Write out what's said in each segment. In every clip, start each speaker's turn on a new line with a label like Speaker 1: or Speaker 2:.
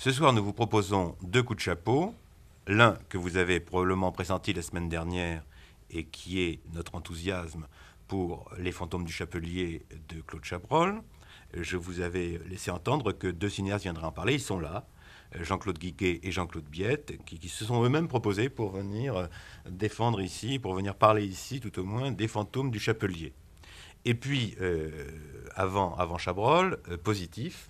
Speaker 1: Ce soir, nous vous proposons deux coups de chapeau. L'un que vous avez probablement pressenti la semaine dernière et qui est notre enthousiasme pour Les fantômes du chapelier de Claude Chabrol. Je vous avais laissé entendre que deux cinéastes viendraient en parler. Ils sont là. Jean-Claude Guiguet et Jean-Claude Biette, qui, se sont eux-mêmes proposés pour venir euh, défendre ici, pour venir parler ici, tout au moins, des fantômes du Chapelier. Et puis, euh, avant, avant Chabrol, euh, Positif,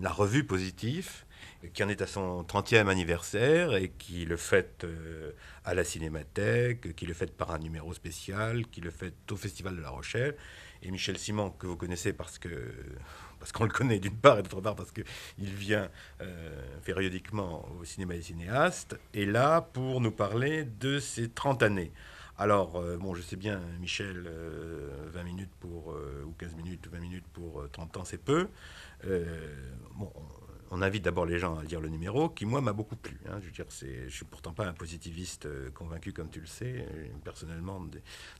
Speaker 1: la revue Positif, qui en est à son 30e anniversaire et qui le fête euh, à la Cinémathèque, qui le fête par un numéro spécial, qui le fête au Festival de la Rochelle. Et Michel Simon, que vous connaissez parce que parce qu'on le connaît d'une part et d'autre part parce qu'il vient euh, périodiquement au cinéma des cinéastes, est là pour nous parler de ses 30 années. Alors, euh, bon, je sais bien, Michel, 20 minutes pour, ou 15 minutes, 20 minutes pour 30 ans, c'est peu. bon, on invite d'abord les gens à lire le numéro, qui moi m'a beaucoup plu. Hein. Je veux dire, c'est, je suis pourtant pas un positiviste euh, convaincu comme tu le sais. Euh, personnellement,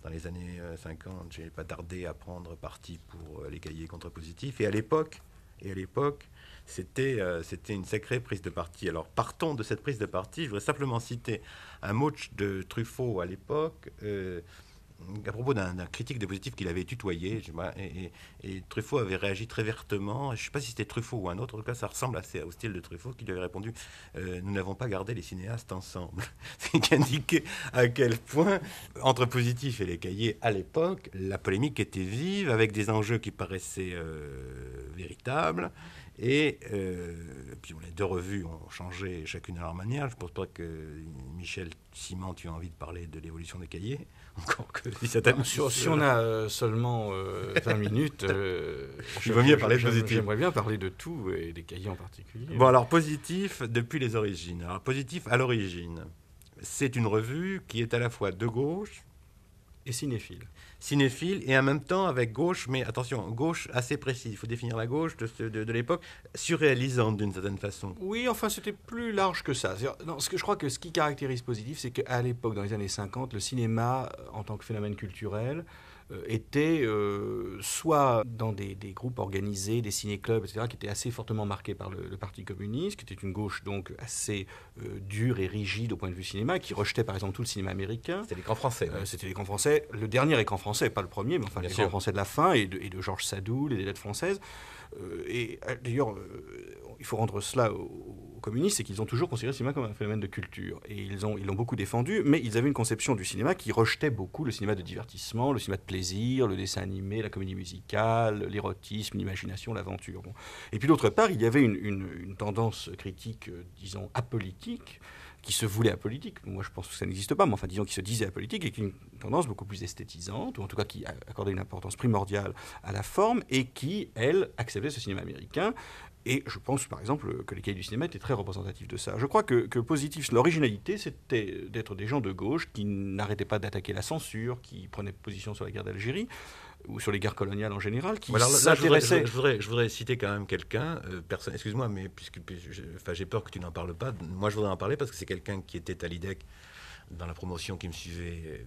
Speaker 1: dans les années 50, euh, j'ai pas tardé à prendre parti pour les cahiers contre-positifs. Et à l'époque, et à l'époque, c'était c'était une sacrée prise de parti. Alors partons de cette prise de parti. Je voudrais simplement citer un mot de Truffaut à l'époque à propos d'un critique de positif qu'il avait tutoyé, et, Truffaut avait réagi très vertement. Je ne sais pas si c'était Truffaut ou un autre, en tout cas, ça ressemble assez au style de Truffaut qui lui avait répondu euh, Nous n'avons pas gardé les cinéastes ensemble. Ce qui indiquait à quel point, entre Positif et les cahiers, à l'époque, la polémique était vive, avec des enjeux qui paraissaient euh, véritables. Et euh, puis les deux revues ont changé chacune à leur manière. Je ne pense pas que Michel
Speaker 2: Simon, tu as envie de parler de l'évolution des cahiers si, ah, si, on a euh, seulement 20 euh, minutes, euh, il mieux parler positif. J'aimerais bien parler de tout et des cahiers en particulier. Bon, alors
Speaker 1: positif depuis les origines. Alors positif à l'origine. C'est une revue qui est à la fois de gauche et cinéphile cinéphile et en même temps avec gauche, mais attention, gauche assez précise. Il faut définir la gauche de, l'époque, surréalisante d'une certaine façon.
Speaker 2: Oui, enfin, c'était plus large que ça. ce que, je crois que ce qui caractérise Positif, c'est qu'à l'époque, dans les années 50, le cinéma, en tant que phénomène culturel, euh, étaient euh, soit dans des, groupes organisés, des ciné-clubs, etc., qui étaient assez fortement marqués par le, Parti communiste, qui était une gauche donc assez euh, dure et rigide au point de vue cinéma, qui rejetait par exemple tout le cinéma américain. C'était l'écran français. C'était les C'était l'écran français, le dernier écran français, pas le premier, mais enfin l'écran français de la fin, et de, Georges Sadoul et des lettres françaises. et d'ailleurs, il faut rendre cela au communistes, c'est qu'ils ont toujours considéré le cinéma comme un phénomène de culture. Et ils ont, ils l'ont beaucoup défendu, mais ils avaient une conception du cinéma qui rejetait beaucoup le cinéma de divertissement, le cinéma de plaisir, le dessin animé, la comédie musicale, l'érotisme, l'imagination, l'aventure. Et puis d'autre part, il y avait une, tendance critique, euh, disons, apolitique, qui se voulait apolitique. Moi, je pense que ça n'existe pas, mais enfin, disons, qui se disait apolitique et qui une tendance beaucoup plus esthétisante, ou en tout cas qui accordait une importance primordiale à la forme et qui, elle, acceptait ce cinéma américain et je pense, par exemple, que les cahiers du cinéma étaient très représentatifs de ça. Je crois que, que Positif, l'originalité, c'était d'être des gens de gauche qui n'arrêtaient pas d'attaquer la censure, qui prenaient position sur la guerre d'Algérie ou sur les guerres coloniales en général, qui voilà, là, je
Speaker 1: voudrais, citer quand même quelqu'un, euh, excuse-moi, mais puisque j'ai peur que tu n'en parles pas, moi je voudrais en parler parce que c'est quelqu'un qui était à l'IDEC dans la promotion qui me suivait euh,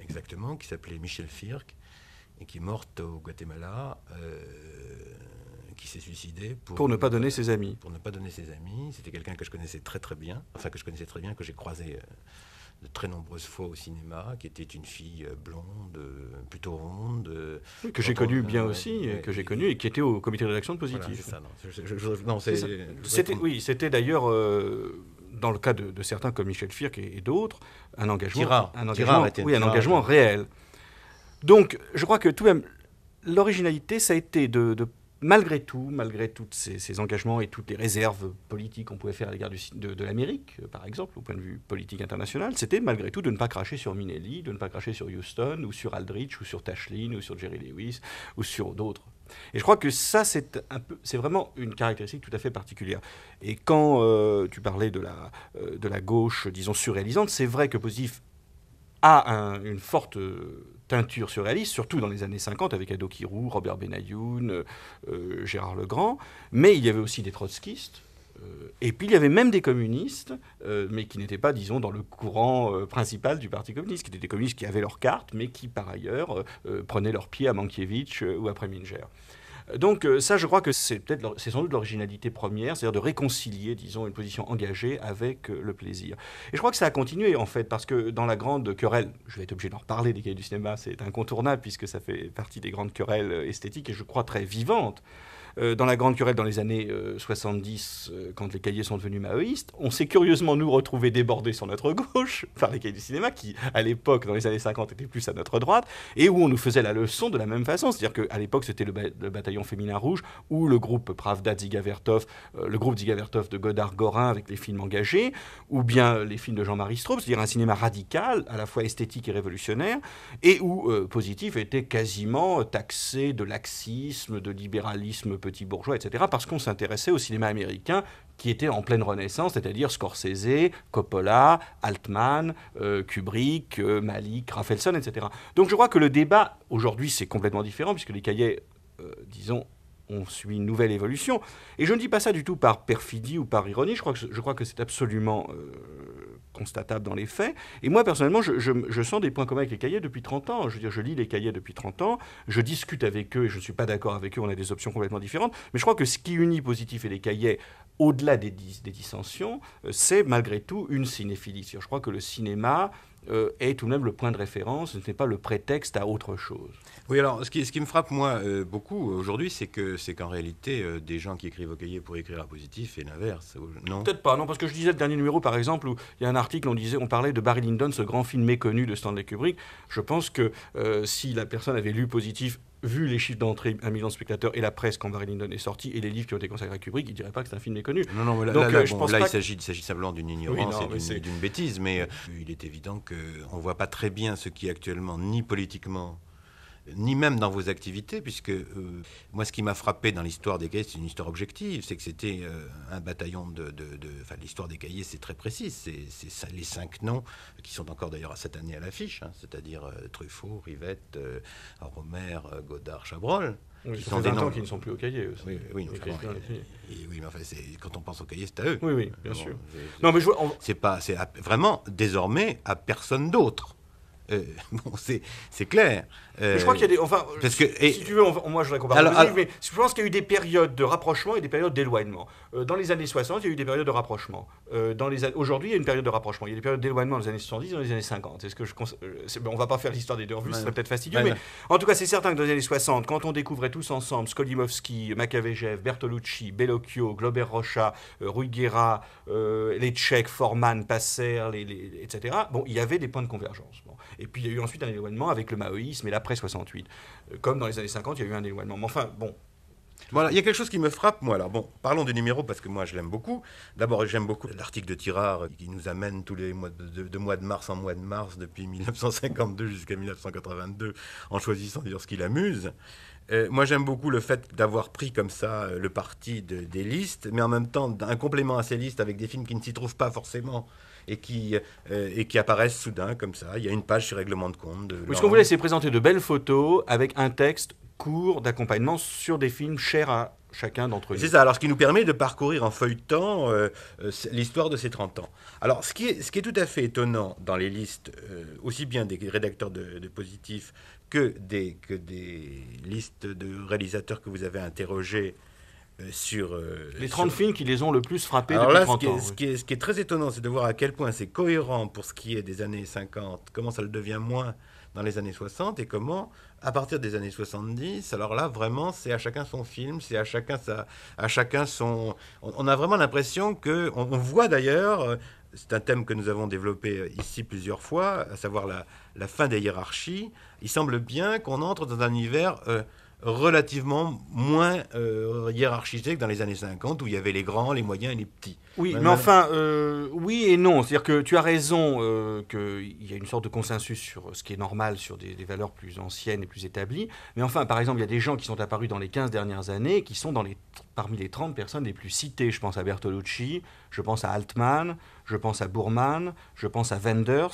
Speaker 1: exactement, qui s'appelait Michel Firk, et qui est morte au Guatemala. Euh, qui s'est suicidé pour, ne pas donner ses amis. Pour ne pas donner ses amis. C'était quelqu'un que je connaissais très très bien, enfin que je connaissais très bien, que j'ai croisé euh, de très nombreuses fois au cinéma, qui était une fille euh, blonde, euh, plutôt ronde.
Speaker 2: que j'ai connue bien aussi, que j'ai connue et qui était au comité de rédaction de Positif. Voilà, c'était oui, c'était d'ailleurs. dans le cas de, certains comme Michel Firck et, d'autres, un engagement, Tirard, un engagement, oui, un engagement réel. Donc, je crois que tout de même, l'originalité, ça a été de, de malgré tout, malgré tous ces, engagements et toutes les réserves politiques qu'on pouvait faire à l'égard de, l'Amérique, euh, par exemple, au point de vue politique international, c'était malgré tout de ne pas cracher sur Minelli, de ne pas cracher sur Houston, ou sur Aldrich, ou sur Tashlin, ou sur Jerry Lewis, ou sur d'autres. Et je crois que ça, c'est vraiment une caractéristique tout à fait particulière. Et quand euh, tu parlais euh, de la, gauche, disons, surréalisante, c'est vrai que Positif a une forte Peinture surréaliste, surtout dans les années 50 avec Ado Kirou, Robert Benayoun, euh, euh, Gérard Legrand, mais il y avait aussi des trotskistes. Euh, et puis il y avait même des communistes, mais qui n'étaient pas, disons, dans le courant principal du Parti communiste, qui étaient des communistes qui avaient leur carte, mais qui, par ailleurs, prenaient leur pied à Mankiewicz ou après Minger. Donc euh, ça, je crois que c'est peut-être, c'est sans doute l'originalité première, c'est-à-dire de réconcilier, disons, une position engagée avec euh, le plaisir. Et je crois que ça a continué en fait, parce que dans la grande querelle, je vais être obligé d'en reparler des cahiers du cinéma, c'est incontournable puisque ça fait partie des grandes querelles euh, esthétiques et je crois très vivantes euh, dans la Grande Querelle dans les années 70, euh, euh, quand les cahiers sont devenus maoïstes, on s'est curieusement, nous, retrouvés débordés sur notre gauche par les cahiers du cinéma, qui, à l'époque, dans les années 50, étaient plus à notre droite, et où on nous faisait la leçon de la même façon. C'est-à-dire qu'à l'époque, c'était le, bataillon féminin rouge, ou le groupe Pravda Dzigavertov, le groupe Dzigavertov de Godard Gorin avec les films engagés, ou bien les films de Jean-Marie Straub, c'est-à-dire un cinéma radical, à la fois esthétique et révolutionnaire, et où Positif était quasiment taxé de laxisme, de libéralisme petits bourgeois, etc., parce qu'on s'intéressait au cinéma américain qui était en pleine renaissance, c'est-à-dire Scorsese, Coppola, Altman, euh, Kubrick, euh, Malik, Rafelson, etc. Donc je crois que le débat, aujourd'hui, c'est complètement différent, puisque les cahiers, euh, disons, on suit une nouvelle évolution. Et je ne dis pas ça du tout par perfidie ou par ironie, je crois que, je crois que c'est absolument constatable dans les faits. Et moi, personnellement, je, sens des points communs avec les cahiers depuis 30 ans. Je veux dire, je lis les cahiers depuis 30 ans, je discute avec eux et je ne suis pas d'accord avec eux, on a des options complètement différentes. Mais je crois que ce qui unit Positif et les cahiers, au-delà des, des dissensions, euh, c'est malgré tout une cinéphilie. Je crois que le cinéma euh, est tout de même le point de référence, ce n'est pas le prétexte à autre chose.
Speaker 1: Oui, alors ce qui, ce qui me frappe, moi, euh, beaucoup euh, aujourd'hui, c'est que c'est qu'en réalité, des gens qui écrivent au cahier pour écrire à
Speaker 2: positif et l'inverse, non Peut-être pas, non, parce que je disais le dernier numéro, par exemple, où il y a un article, on, disait, on parlait de Barry Lyndon, ce grand film méconnu de Stanley Kubrick. Je pense que si la personne avait lu positif vu les chiffres d'entrée, un million de spectateurs et la presse quand Barry Lyndon est sorti et les livres qui ont été consacrés à Kubrick, il ne dirait pas que c'est un film méconnu. Non, non, Donc, là, il s'agit simplement d'une ignorance et
Speaker 1: d'une bêtise, mais euh, il est évident qu'on ne voit pas très bien ce qui actuellement, ni politiquement, ni même dans vos activités, puisque euh, moi, ce qui m'a frappé dans l'histoire des cahiers, c'est une histoire objective, c'est que c'était euh, un bataillon de... enfin, l'histoire des cahiers, c'est très précis, c'est les cinq noms qui sont encore d'ailleurs cette année à l'affiche, hein, c'est-à-dire euh, Truffaut, Rivette, Romer, Godard, Chabrol. Oui, qui sont des noms qui ne sont plus au cahier. Aussi. Oui, et, oui mais enfin, quand on pense au cahier, c'est à eux. Oui, oui, bien sûr. Non, mais je... c'est pas, c'est vraiment désormais à personne d'autre. Euh, bon, c'est clair. je crois euh, qu'il y a des. Enfin, parce que,
Speaker 2: si tu veux, moi je voudrais comparer. mais je pense qu'il y a eu des périodes de rapprochement et des périodes d'éloignement. Euh, dans les années 60, il y a eu des périodes de rapprochement. Aujourd'hui, il y a une période de rapprochement. Il y a des périodes d'éloignement dans les années 70 et dans les années 50. Est-ce que je, va pas faire l'histoire des deux revues, ce serait peut-être fastidieux. mais en tout cas, c'est certain que dans les années 60, quand on découvrait tous ensemble Skolimowski, Makavejev, Bertolucci, Bellocchio, Glober Rocha, Ruggera, les Tchèques, Forman, Passer, etc., bon, il y avait des points de convergence. Bon. Et puis il y a eu ensuite un éloignement avec le maoïsme et l'après 68. Euh, comme dans les années 50, il y a eu un éloignement. Mais enfin, bon, voilà, il y a quelque chose qui me frappe, moi. Alors, bon, parlons des numéros parce
Speaker 1: que moi, je l'aime beaucoup. D'abord, j'aime beaucoup l'article de Tirard euh, qui nous amène tous les mois de, mois de mars en mois de mars depuis 1952 jusqu'à 1982 en choisissant dire ce qui l'amuse. Euh, moi, j'aime beaucoup le fait d'avoir pris comme ça le parti des listes, mais en même temps, un complément à ces listes avec des films qui ne s'y trouvent pas forcément et qui, euh, et qui apparaissent soudain comme ça. Il y a une page sur règlement de compte. oui, ce qu'on voulait, c'est
Speaker 2: présenter de belles photos avec un texte court d'accompagnement sur des films chers à chacun d'entre eux. C'est ça, alors ce qui nous permet de parcourir
Speaker 1: en feuilletant euh, euh, l'histoire de ces 30 ans. Alors ce qui, est, ce qui est tout à fait étonnant dans les listes, aussi bien des rédacteurs de, de positifs que des, que des listes de réalisateurs que vous avez interrogés euh, sur... Euh, les 30 films qui
Speaker 2: les ont le plus frappés Alors depuis là, ce
Speaker 1: qui est, très étonnant, c'est de voir à quel point c'est cohérent pour ce qui est des années 50, comment ça le devient moins dans les années 60 et comment, à partir des années 70, alors là, vraiment, c'est à chacun son film, c'est à chacun, sa, à chacun son... On, a vraiment l'impression que... On, voit d'ailleurs, euh, c'est un thème que nous avons développé ici plusieurs fois, à savoir la, fin des hiérarchies, il semble bien qu'on entre dans un univers relativement moins euh, hiérarchisé que dans les années 50 où il y avait les grands,
Speaker 2: les moyens et les petits. Oui, mais enfin, euh, oui et non. C'est-à-dire que tu as raison euh, qu'il y a une sorte de consensus sur ce qui est normal, sur des, valeurs plus anciennes et plus établies. Mais enfin, par exemple, il y a des gens qui sont apparus dans les 15 dernières années qui sont parmi les 30 personnes les plus citées. Je pense à Bertolucci, je pense à Altman, je pense à Bourman, je pense à Wenders,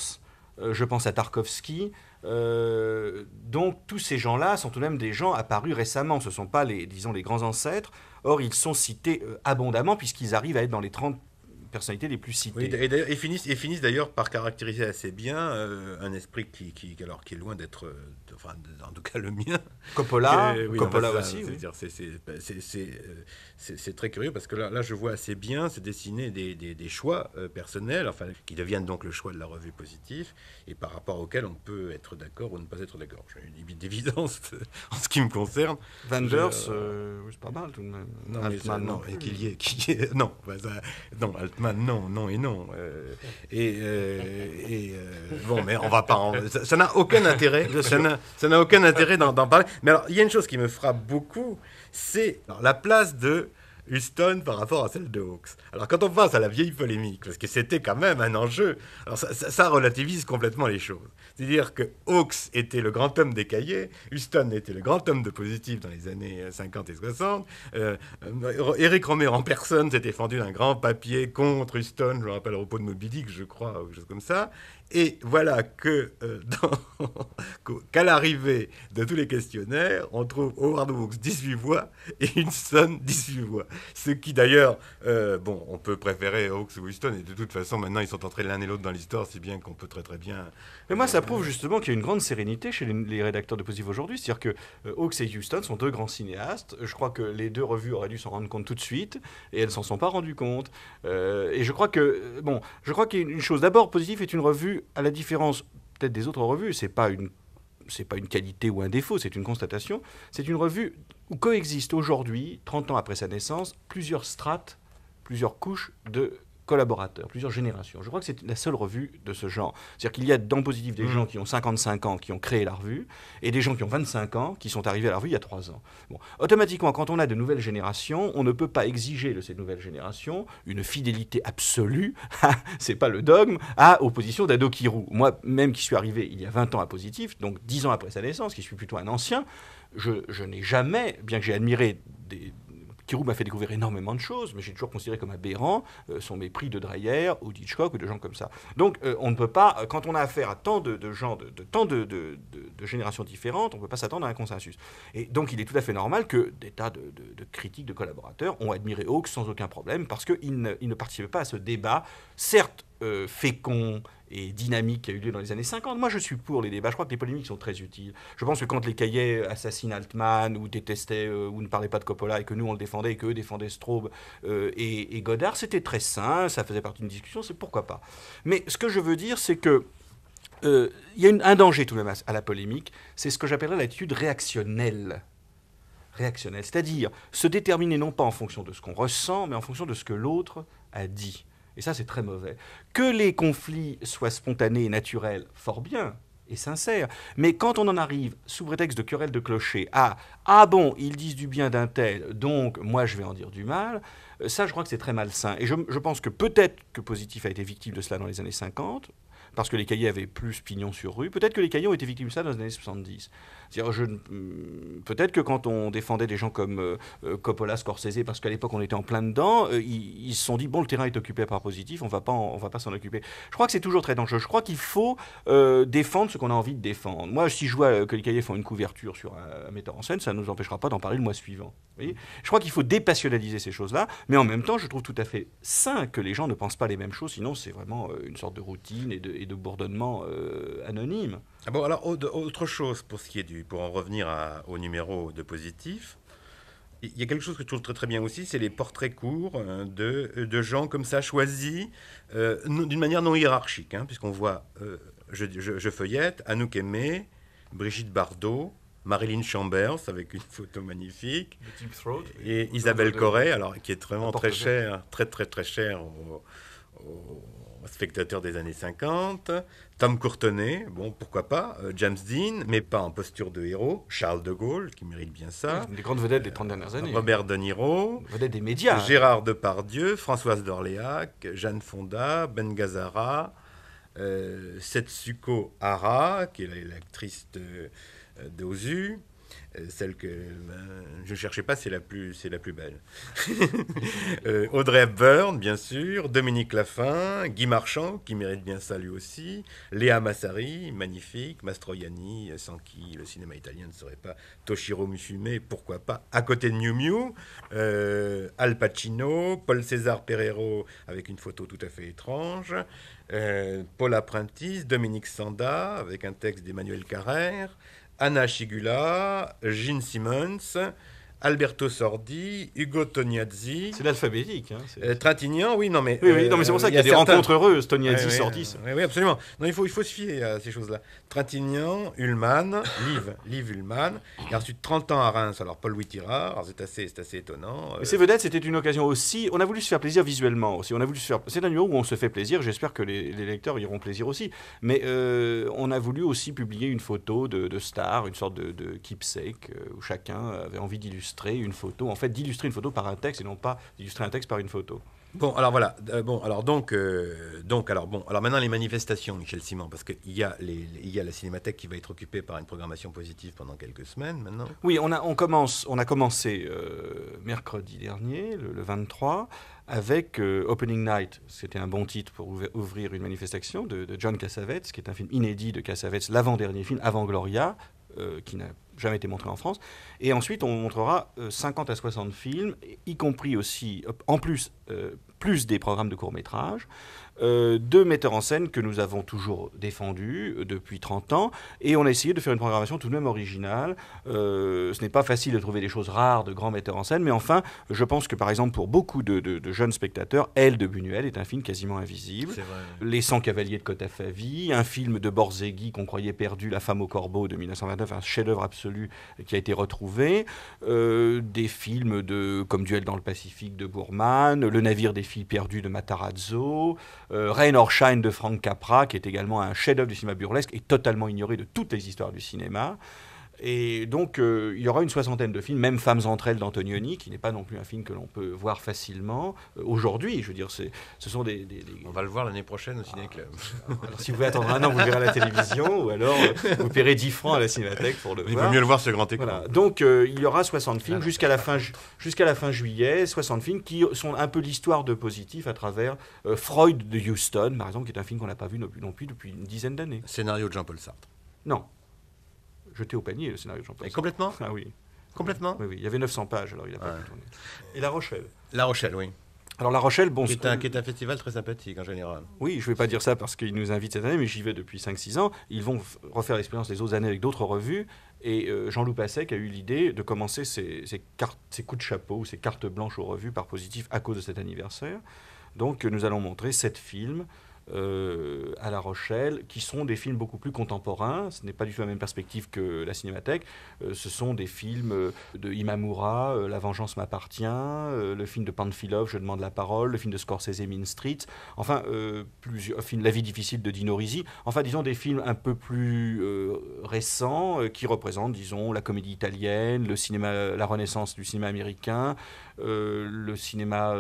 Speaker 2: euh, je pense à Tarkovsky. Euh, donc tous ces gens-là sont tout de même des gens apparus récemment, ce ne sont pas les, disons, les grands ancêtres. Or, ils sont cités euh, abondamment puisqu'ils arrivent à être dans les 30 personnalités les plus citées. et,
Speaker 1: finissent, et finissent d'ailleurs par caractériser assez bien euh, un esprit qui, qui, alors, qui est loin d'être, euh, enfin, en tout cas le mien. Coppola, oui, Coppola aussi. C'est très curieux parce que là, là, je vois assez bien se dessiner des, des, des choix euh, personnels, enfin, qui deviennent donc le choix de la revue positive et par rapport auquel on peut être d'accord ou ne pas être d'accord. J'ai une limite d'évidence en ce qui me concerne. Vanders,
Speaker 2: c'est pas mal tout de même. Non, mais, non, et qu'il
Speaker 1: y ait, non, bah, non, Maintenant, non et non. Euh, et, euh, et euh, bon, mais on va pas. En... Ça n'a aucun intérêt. Ça n'a aucun intérêt d'en parler. Mais alors, il y a une chose qui me frappe beaucoup, c'est la place de Houston par rapport à celle de Hawks. Alors quand on pense à la vieille polémique, parce que c'était quand même un enjeu, alors ça, relativise complètement les choses. C'est-à-dire que Hawks était le grand homme des cahiers, Houston était le grand homme de positif dans les années 50 euh, et 60, euh, euh, Eric Romer en personne s'était fendu d'un grand papier contre Houston, je me rappelle au repos de Moby Dick, je crois, ou quelque chose comme ça, et voilà que euh, qu'à l'arrivée de tous les questionnaires, on trouve Howard Hawks 18 voix et sonne 18 voix. Ce qui d'ailleurs, euh, bon, on peut préférer Hawks ou Houston, et de toute façon, maintenant ils sont entrés l'un et l'autre dans l'histoire, si bien qu'on peut très très
Speaker 2: bien. Mais moi, ça euh, prouve justement qu'il y a une grande sérénité chez les, rédacteurs de Positive aujourd'hui. C'est-à-dire que Hawks et Houston sont deux grands cinéastes. Je crois que les deux revues auraient dû s'en rendre compte tout de suite, et elles s'en sont pas rendues compte. et je crois que, bon, je crois qu'il y a une chose. D'abord, Positive est une revue à la différence peut-être des autres revues, c'est pas une c'est pas une qualité ou un défaut, c'est une constatation. C'est une revue où coexistent aujourd'hui, 30 ans après sa naissance, plusieurs strates, plusieurs couches de collaborateurs, plusieurs générations. Je crois que c'est la seule revue de ce genre. C'est-à-dire qu'il y a dans Positif des mmh. gens qui ont 55 ans, qui ont créé la revue, et des gens qui ont 25 ans, qui sont arrivés à la revue il y a 3 ans. Bon. Automatiquement, quand on a de nouvelles générations, on ne peut pas exiger de ces nouvelles générations une fidélité absolue, c'est pas le dogme, à opposition d'Ado Kirou. Moi, même qui suis arrivé il y a 20 ans à Positif, donc 10 ans après sa naissance, qui suis plutôt un ancien, je, je n'ai jamais, bien que j'ai admiré Kirou m'a fait découvrir énormément de choses, mais j'ai toujours considéré comme aberrant euh, son mépris de Dreyer ou d'Hitchcock ou de gens comme ça. Donc euh, on ne peut pas, quand on a affaire à tant de, gens, de, tant de, générations différentes, on ne peut pas s'attendre à un consensus. Et donc il est tout à fait normal que des tas de, critiques, de collaborateurs ont admiré Hawks sans aucun problème parce qu'ils ne, ne participaient pas à ce débat, certes euh, fécond et dynamique qui a eu lieu dans les années 50. Moi, je suis pour les débats. Je crois que les polémiques sont très utiles. Je pense que quand les cahiers assassinent Altman ou détestaient euh, ou ne parlaient pas de Coppola et que nous, on le défendait et qu'eux défendaient Straub euh, et, Godard, c'était très sain, ça faisait partie d'une discussion, c'est pourquoi pas. Mais ce que je veux dire, c'est que il y a un danger tout de même à, la polémique, c'est ce que j'appellerais l'attitude réactionnelle réactionnelle, c'est-à-dire se déterminer non pas en fonction de ce qu'on ressent, mais en fonction de ce que l'autre a dit et ça c'est très mauvais. Que les conflits soient spontanés et naturels, fort bien, et sincères. Mais quand on en arrive, sous prétexte de querelle de clocher, à Ah bon, ils disent du bien d'un tel, donc moi je vais en dire du mal, euh, ça je crois que c'est très malsain. Et je, pense que peut-être que Positif a été victime de cela dans les années 50, parce que les cahiers avaient plus pignon sur rue, peut-être que les cahiers ont été victimes de ça dans les années 70 peut-être que quand on défendait des gens comme euh, euh, Coppola, Scorsese, parce qu'à l'époque on était en plein dedans, euh, ils, se sont dit bon le terrain est occupé par positif, on va pas va pas s'en occuper. Je crois que c'est toujours très dangereux. Je crois qu'il faut défendre ce qu'on a envie de défendre. Moi, si je vois que les cahiers font une couverture sur un, metteur en scène, ça ne nous empêchera pas d'en parler le mois suivant. je crois qu'il faut dépassionnaliser ces choses-là, mais en même temps, je trouve tout à fait sain que les gens ne pensent pas les mêmes choses, sinon c'est vraiment une sorte de routine et de, bourdonnement anonyme. Ah bon, alors
Speaker 1: autre chose pour ce qui est du pour en revenir au numéro de positif, il y a quelque chose que je trouve très très bien aussi, c'est les portraits courts euh, euh, de, gens comme ça choisis euh, d'une manière non hiérarchique, hein, puisqu'on voit, je, je, feuillette, Anouk Aimé, Brigitte Bardot, Marilyn Chambers avec une photo magnifique, et, Isabelle Corré, alors qui est vraiment très chère, très très très chère au spectateur des années 50, Tom Courtenay, bon, pourquoi pas, euh, James Dean, mais pas en posture de héros, Charles de Gaulle, qui mérite bien ça.
Speaker 2: Les grandes vedettes des 30 dernières années. Robert De Niro. Vedette des médias. Hein. Gérard
Speaker 1: Depardieu, Françoise d'Orléac, Jeanne Fonda, Ben Gazzara, euh, Setsuko Hara, qui est l'actrice de, euh, euh, celle que ben, je ne cherchais pas, c'est la plus, belle. Euh, Audrey Hepburn, bien sûr, Dominique Laffin, Guy Marchand, qui mérite bien ça lui aussi, Léa Massari, magnifique, Mastroianni, euh, sans qui le cinéma italien ne serait pas Toshiro Mifune, pourquoi pas, à côté de Miu Miu, Al Pacino, Paul César Pereiro, avec une photo tout à fait étrange, Paul Apprentice, Dominique Sanda, avec un texte d'Emmanuel Carrère, Anna Shigula, Jean Simmons, Alberto Sordi, Hugo Tognazzi. C'est l'alphabétique. Hein, euh, oui, non mais. Oui, oui, non, mais c'est pour euh, ça qu'il y a, des rencontres heureuses, Tognazzi, Sordi. Oui, absolument. Non, il faut, il faut se fier à ces choses-là. Trintignant, Ullmann, Liv, Liv Ullmann. Il a reçu 30
Speaker 2: ans à Reims, alors paul Wittirard,
Speaker 1: c'est assez, assez étonnant. Euh. ces
Speaker 2: vedettes, c'était une occasion aussi. On a voulu se faire plaisir visuellement aussi. On a voulu se faire. C'est un numéro où on se fait plaisir. J'espère que les, lecteurs y auront plaisir aussi. Mais on a voulu aussi publier une photo de, star, stars, une sorte de, de keepsake, où chacun avait envie d'illustrer d'illustrer une photo, en fait d'illustrer une photo par un texte et non pas d'illustrer un texte par une photo. Bon, alors voilà. Euh, bon, alors donc, euh, donc, alors bon, alors maintenant les manifestations, Michel Simon, parce
Speaker 1: qu'il y a les, il y a la Cinémathèque qui va être occupée par une programmation positive pendant quelques semaines maintenant.
Speaker 2: Oui, on a, on commence, on a commencé euh, mercredi dernier, le, 23, avec Opening Night. C'était un bon titre pour ouvrir une manifestation de, de John Cassavetes, qui est un film inédit de Cassavetes, l'avant-dernier film, avant Gloria, qui n'a jamais été montré en France. Et ensuite, on montrera 50 euh, à 60 films, y compris aussi, en plus, euh, plus des programmes de courts-métrages, euh, deux metteurs en scène que nous avons toujours défendus euh, depuis 30 ans, et on a essayé de faire une programmation tout de même originale. Euh, ce n'est pas facile de trouver des choses rares de grands metteurs en scène, mais enfin, je pense que par exemple pour beaucoup de, jeunes spectateurs, Elle de Buñuel est un film quasiment invisible. Les 100 cavaliers de Cotafavi, un film de Borzegui qu'on croyait perdu, La femme au corbeau de 1929, un chef-d'œuvre absolu qui a été retrouvé, des films de, comme Duel dans le Pacifique de Bourman, Le navire des filles perdues de Matarazzo, euh, Rain or Shine de Frank Capra, qui est également un chef-d'œuvre du cinéma burlesque et totalement ignoré de toutes les histoires du cinéma. Et donc, euh, il y aura une soixantaine de films, même Femmes entre elles d'Antonioni, qui n'est pas non plus un film que l'on peut voir facilement euh, aujourd'hui. Je veux dire, ce sont des, On va le voir l'année prochaine au Ciné Club. Ah. Alors, si vous voulez attendre un an, vous le
Speaker 3: verrez à la télévision, ou alors euh, vous paierez 10 francs à la Cinémathèque pour le voir. Il vaut mieux le voir sur grand écran.
Speaker 2: Donc, il y aura 60 films ah, jusqu'à la, fin jusqu'à la fin juillet, 60 films qui sont un peu l'histoire de Positif à travers Freud de Houston, par exemple, qui est un film qu'on n'a pas vu non plus depuis une dizaine d'années. Scénario de Jean-Paul Sartre. Non, jeté au panier, le scénario Jean-Paul ah Complètement oui. Complètement il y avait 900 pages, alors il a pas pu tourner. Et La Rochelle La Rochelle, oui. Alors La Rochelle, bon... Qui est, un, festival très sympathique en général. Oui, je ne vais pas dire ça parce qu'ils nous invitent cette année, mais j'y vais depuis 5-6 ans. Ils vont refaire l'expérience des autres années avec d'autres revues. Et euh, Jean-Loup Passec a eu l'idée de commencer ses, cartes, ses coups de chapeau, ses cartes blanches aux revues par positif à cause de cet anniversaire. Donc nous allons montrer sept films euh, à La Rochelle, qui sont des films beaucoup plus contemporains. Ce n'est pas du tout la même perspective que la Cinémathèque. Euh, ce sont des films euh, de Imamura, La vengeance m'appartient, le film de Panfilov, Je demande la parole, le film de Scorsese, Mean Street, enfin, plusieurs films, La vie difficile de Dino Risi. Enfin, disons des films un peu plus récents qui représentent, disons, la comédie italienne, le cinéma, la renaissance du cinéma américain, le cinéma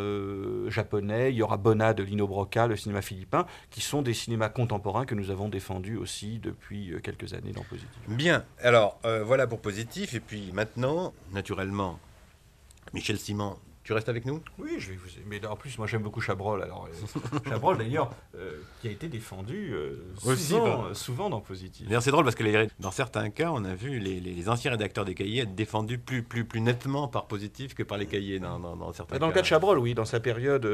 Speaker 2: japonais. Il y aura Bona de Lino Broca, le cinéma philippin qui sont des cinémas contemporains que nous avons défendus aussi depuis euh, quelques années dans Positif.
Speaker 1: Bien, alors euh, voilà pour Positif. Et puis maintenant, naturellement, Michel Simon, tu restes avec nous
Speaker 2: Oui, je vais vous... mais en plus, moi
Speaker 1: j'aime beaucoup Chabrol. Alors,
Speaker 2: euh, Chabrol d'ailleurs, qui a été défendu Aussi, souvent, bah. souvent, dans Positif. D'ailleurs, c'est drôle
Speaker 1: parce que les... dans certains cas, on a vu les, anciens rédacteurs des cahiers être défendus plus, plus, plus nettement par Positif que par les cahiers dans, Dans
Speaker 2: le cas de Chabrol, oui, dans sa période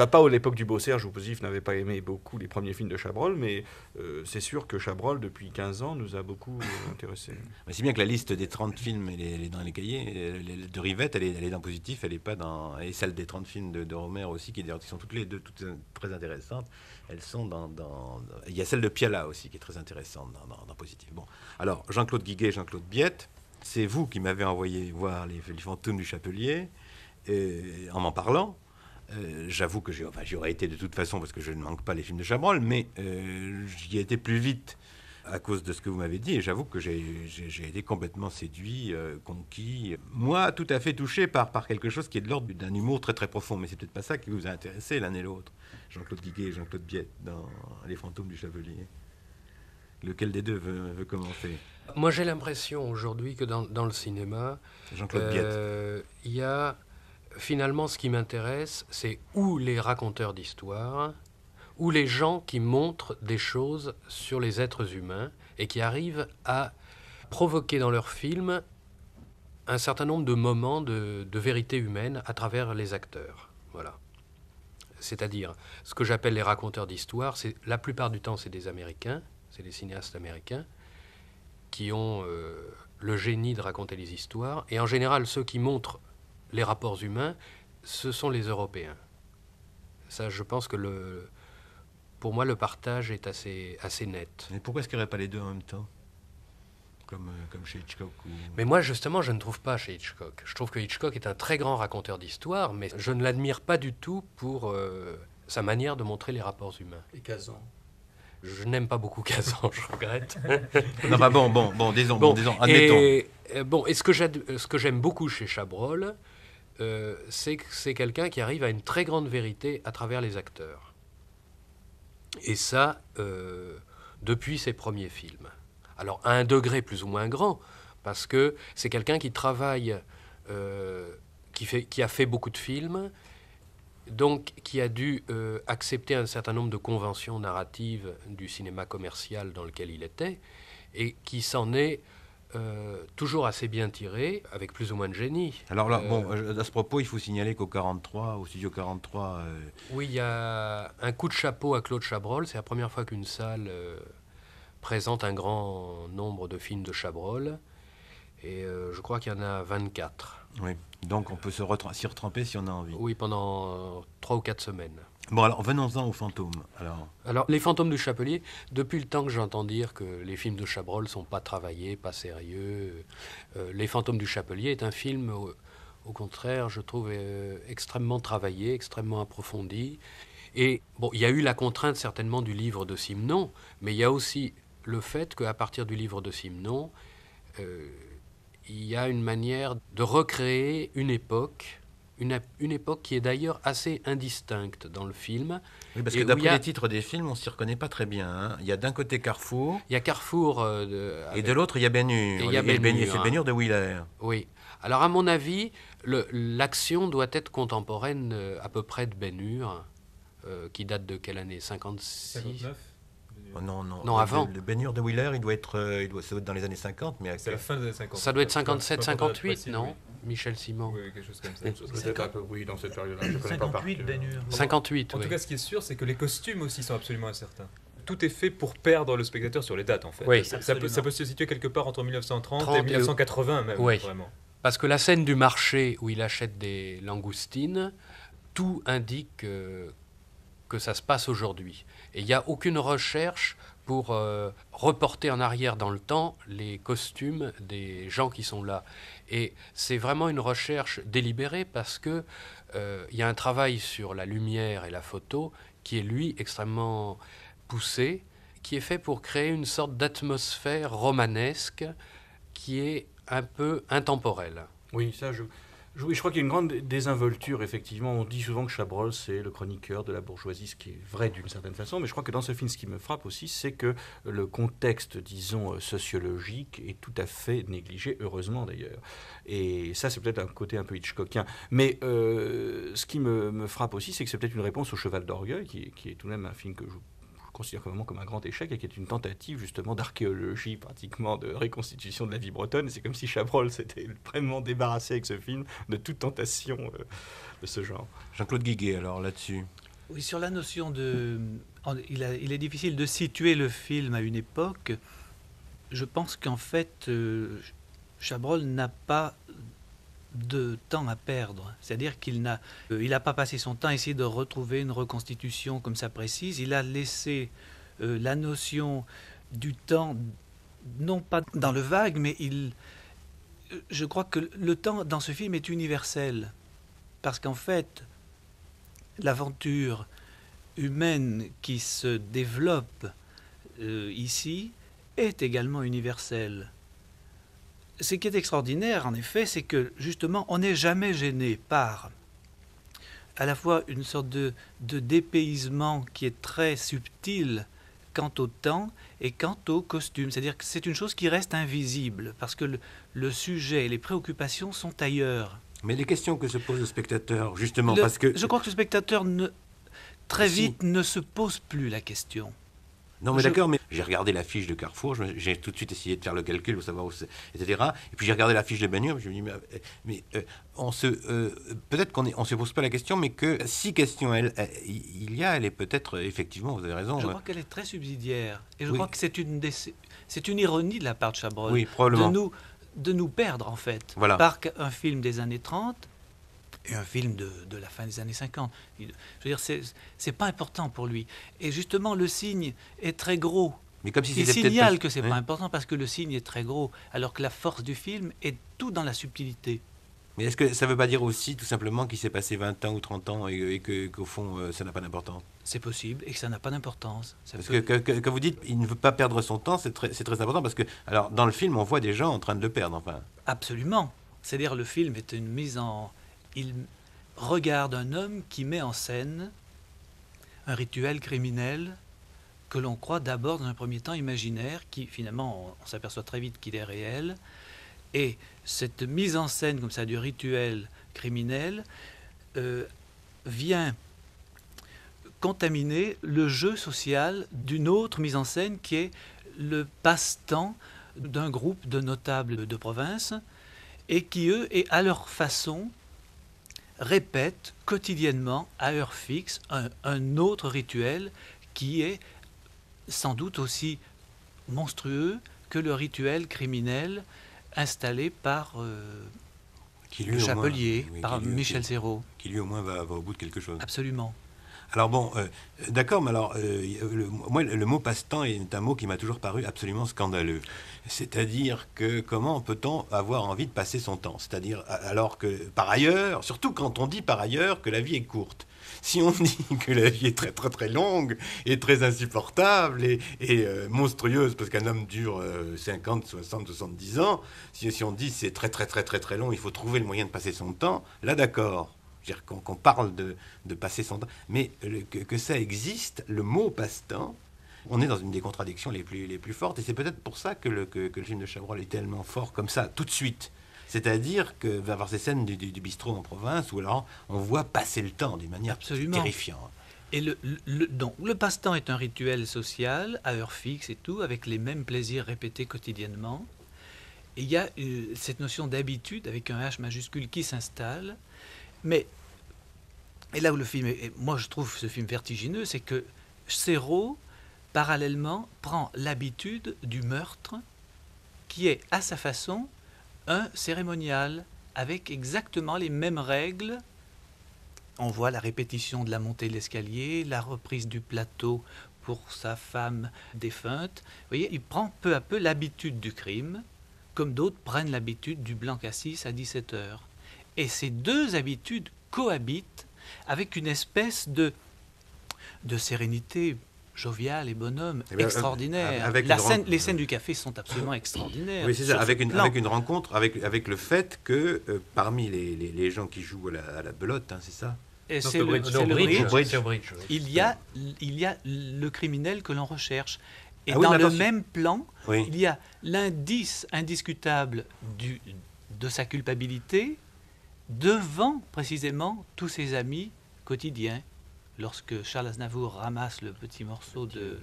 Speaker 2: Enfin, pas à l'époque du beau Serge où Positif n'avait pas aimé beaucoup les premiers films de Chabrol, mais euh, c'est sûr que Chabrol, depuis 15 ans, nous a beaucoup euh, intéressés. Mais c'est bien que la liste des 30 films, elle est,
Speaker 1: dans les cahiers. de Rivette, elle est, dans Positif, elle n'est pas dans. Et celle des 30 films de, de Romer aussi, qui, sont toutes les deux euh, très intéressantes. Elles sont dans, Il y a celle de Piala aussi, qui est très intéressante dans, Positif. Bon, alors, Jean-Claude Guiguet, Jean-Claude Biette c'est vous qui m'avez envoyé voir les, fantômes du Chapelier et en m'en parlant. Euh, j'avoue que j'y enfin, aurais été de toute façon parce que je ne manque pas les films de Chabrol, mais euh, j'y ai été plus vite à cause de ce que vous m'avez dit, et j'avoue que j'ai été complètement séduit, euh, conquis, moi tout à fait touché par, par quelque chose qui est de l'ordre d'un humour très très profond, mais c'est peut-être pas ça qui vous a intéressé l'un et l'autre, Jean-Claude Guiguet et Jean-Claude Biette dans Les fantômes du Chevalier. Lequel des deux veut, commencer
Speaker 4: Moi j'ai l'impression aujourd'hui que dans, le cinéma, jean il y a finalement, ce qui m'intéresse, c'est où les raconteurs d'histoire, ou les gens qui montrent des choses sur les êtres humains et qui arrivent à provoquer dans leurs films un certain nombre de moments de, vérité humaine à travers les acteurs. Voilà. C'est-à-dire, ce que j'appelle les raconteurs d'histoire, c'est la plupart du temps, c'est des Américains, c'est des cinéastes américains qui ont euh, le génie de raconter des histoires. Et en général, ceux qui montrent les rapports humains, ce sont les Européens. Ça, je pense que le, pour moi, le partage est assez, assez net. Mais pourquoi est-ce qu'il n'y aurait pas les deux en même temps comme, euh, comme, chez Hitchcock Mais moi, justement, je ne trouve pas chez Hitchcock. Je trouve que Hitchcock est un très grand raconteur d'histoire, mais je ne l'admire pas du tout pour euh, sa manière de montrer les rapports humains. Et Kazan Je n'aime pas beaucoup Kazan, je regrette. non, bah bon, bon, bon, disons, disons, admettons. Et, euh, bon, et ce que j'aime beaucoup chez Chabrol, euh, c'est quelqu'un qui arrive à une très grande vérité à travers les acteurs. Et ça, euh, depuis ses premiers films. Alors, à un degré plus ou moins grand, parce que c'est quelqu'un qui travaille, euh, qui, fait, qui a fait beaucoup de films, donc qui a dû accepter un certain nombre de conventions narratives du cinéma commercial dans lequel il était, et qui s'en est euh, toujours assez bien tiré, avec plus ou moins de génie. Alors là, bon,
Speaker 1: euh, à ce propos, il faut signaler qu'au 43, au studio 43...
Speaker 4: Euh, oui, il y a un coup de chapeau à Claude Chabrol. C'est la première fois qu'une salle présente un grand nombre de films de Chabrol. Et je crois qu'il y en a 24.
Speaker 1: Oui, donc on peut s'y retremper si on a envie.
Speaker 4: Oui, pendant 3 ou 4 semaines.
Speaker 1: Bon, alors venons-en aux fantômes. Alors.
Speaker 4: les fantômes du Chapelier, depuis le temps que j'entends dire que les films de Chabrol sont pas travaillés, pas sérieux, euh, Les fantômes du Chapelier est un film, au, contraire, je trouve euh, extrêmement travaillé, extrêmement approfondi. Et bon, il y a eu la contrainte certainement du livre de Simenon, mais il y a aussi le fait qu'à partir du livre de Simenon, euh, il y a une manière de recréer une époque une, une époque qui est d'ailleurs assez indistincte dans le film. Oui, parce que d'après les titres des films, on ne s'y reconnaît pas très bien. Hein. Il y a d'un côté Carrefour. Il y a Carrefour. Euh, de, Et de l'autre, il y a Bénur. Et il y a Bénur, hein. C'est Bénur de Wheeler. Oui. Alors, à mon avis, l'action doit être contemporaine euh, à peu près de Bénur, euh, qui date de quelle année 56 59 non, non. Non, avant.
Speaker 1: Ben-, le, le de Wheeler, il doit être, il doit, ça doit être dans les années 50, mais c'est la fin des années 50. Ça doit être 57, 58,
Speaker 4: non Michel Simon. Oui, quelque chose comme ça. peut un peu, oui, dans cette période-là. 58, Ben 58, En tout cas,
Speaker 3: ce qui est sûr, c'est que les costumes aussi sont absolument incertains. Tout est fait pour perdre le spectateur sur les dates, en fait. Oui, ça, peut, se situer quelque part entre 1930 et 1980, même, oui. vraiment.
Speaker 4: Parce que la scène du marché où il achète des langoustines, tout indique que, euh, que ça se passe aujourd'hui. Et il n'y a aucune recherche pour euh, reporter en arrière dans le temps les costumes des gens qui sont là. Et c'est vraiment une recherche délibérée parce que euh, il y a un travail sur la lumière et la photo qui est lui extrêmement poussé, qui est fait pour créer une sorte d'atmosphère romanesque qui est un peu intemporelle.
Speaker 2: Oui, ça je oui, je crois qu'il y a une grande désinvolture, effectivement. On dit souvent que Chabrol, c'est le chroniqueur de la bourgeoisie, ce qui est vrai d'une certaine façon, mais je crois que dans ce film, ce qui me frappe aussi, c'est que le contexte, disons, euh, sociologique est tout à fait négligé, heureusement d'ailleurs. Et ça, c'est peut-être un côté un peu Hitchcockien. Mais euh, ce qui me, frappe aussi, c'est que c'est peut-être une réponse au Cheval d'orgueil, qui, qui est tout de même un film que je vraiment comme un grand échec et qui est une tentative justement d'archéologie pratiquement de réconstitution de la vie bretonne. C'est comme si Chabrol s'était vraiment débarrassé avec ce film de toute tentation euh, de ce genre. Jean-Claude Guiguet alors là-dessus.
Speaker 5: Oui, sur la notion de... Il, est difficile de situer le film à une époque. Je pense qu'en fait, euh, Chabrol n'a pas de temps à perdre. C'est-à-dire qu'il n'a euh, pas passé son temps à essayer de retrouver une reconstitution comme ça précise. Il a laissé euh, la notion du temps, non pas dans le vague, mais il, euh, je crois que le temps dans ce film est universel. Parce qu'en fait, l'aventure humaine qui se développe ici est également universelle ce qui est extraordinaire, en effet, c'est que justement, on n'est jamais gêné par à la fois une sorte de, dépaysement qui est très subtil quant au temps et quant au costume. C'est-à-dire que c'est une chose qui reste invisible, parce que le, sujet et les préoccupations sont ailleurs. Mais les questions que se pose le spectateur, justement, parce que... Je crois que le spectateur, très vite, ne se pose plus la question. Non, mais d'accord,
Speaker 1: mais j'ai regardé l'affiche de Carrefour, j'ai tout de suite essayé de faire le calcul pour savoir où c'est, etc. Et puis j'ai regardé l'affiche de Bagneux, je me dis, mais, euh, euh, on se, euh, peut-être qu'on ne se pose pas la question, mais que si question elle, il y a, elle est peut-être, effectivement, vous avez raison. Je crois
Speaker 5: qu'elle est très subsidiaire. Et je crois que c'est une, c'est une ironie de la part de Chabrol. De nous, de nous perdre, en fait, par un film des années 30 et un film de, la fin des années 50. Je veux dire, c'est pas important pour lui. Et justement, le signe est très gros. Mais comme si il signale que c'est pas important parce que le signe est très gros, alors que la force du film est tout dans la subtilité.
Speaker 1: Mais est-ce que ça veut pas dire aussi tout simplement qu'il s'est passé 20 ans ou 30 ans et, qu'au fond euh, ça n'a pas d'importance
Speaker 5: C'est possible et que ça n'a pas d'importance. Parce
Speaker 1: que, quand vous dites il ne veut pas perdre son temps, c'est très, important parce que alors dans le film on voit des gens en train de le perdre enfin.
Speaker 5: Absolument. C'est-à-dire le film est une mise en, il regarde un homme qui met en scène un rituel criminel que l'on croit d'abord dans un premier temps imaginaire, qui finalement on, s'aperçoit très vite qu'il est réel. Et cette mise en scène comme ça du rituel criminel euh, vient contaminer le jeu social d'une autre mise en scène qui est le passe-temps d'un groupe de notables de province et qui, eux, et à leur façon, répète quotidiennement, à heure fixe, un, autre rituel qui est sans doute aussi monstrueux que le rituel criminel installé par euh, le chapelier, par Michel
Speaker 1: Serrault. Qui lui au moins va, va, au bout de quelque chose. Absolument. Alors bon, euh, d'accord, mais alors, euh, le, moi, le mot passe-temps est un mot qui m'a toujours paru absolument scandaleux. C'est-à-dire que comment peut-on avoir envie de passer son temps C'est-à-dire, alors que, par ailleurs, surtout quand on dit par ailleurs que la vie est courte. Si on dit que la vie est très très très longue et très insupportable et, euh, monstrueuse parce qu'un homme dure 50, 60, 70 ans, si, si on dit c'est très très très très très long, il faut trouver le moyen de passer son temps, là d'accord dire qu'on parle de, passer son temps, mais euh, que, ça existe, le mot passe-temps, on est dans une des contradictions les plus, les plus fortes, et c'est peut-être pour ça que le, que, film de Chabrol est tellement fort comme ça, tout de suite. C'est-à-dire que va avoir ces scènes du, bistrot en province où alors on voit passer le temps d'une manière absolument terrifiante.
Speaker 5: Et le, donc, le passe-temps est un rituel social, à heure fixe et tout, avec les mêmes plaisirs répétés quotidiennement. Et il y a euh, cette notion d'habitude avec un H majuscule qui s'installe, mais, et là où le film, est, moi je trouve ce film vertigineux, c'est que Serrault, parallèlement, prend l'habitude du meurtre qui est à sa façon un cérémonial avec exactement les mêmes règles. On voit la répétition de la montée de l'escalier, la reprise du plateau pour sa femme défunte. Vous voyez, il prend peu à peu l'habitude du crime, comme d'autres prennent l'habitude du blanc à 6 à 17 heures. Et ces deux habitudes cohabitent avec une espèce de, de sérénité joviale et bonhomme, eh extraordinaire. La scène, les scènes du café sont absolument extraordinaires. Oui, c'est ça, avec une, une,
Speaker 1: rencontre, avec, le fait que euh, parmi les, les, gens qui jouent à la, à belote, hein, c'est ça c'est le, bridge. bridge. Il,
Speaker 5: y a, il y a le criminel que l'on recherche. Et ah dans le même plan, il y a l'indice indiscutable du, de sa culpabilité, devant précisément tous ses amis quotidiens. Lorsque Charles Aznavour ramasse le petit morceau de,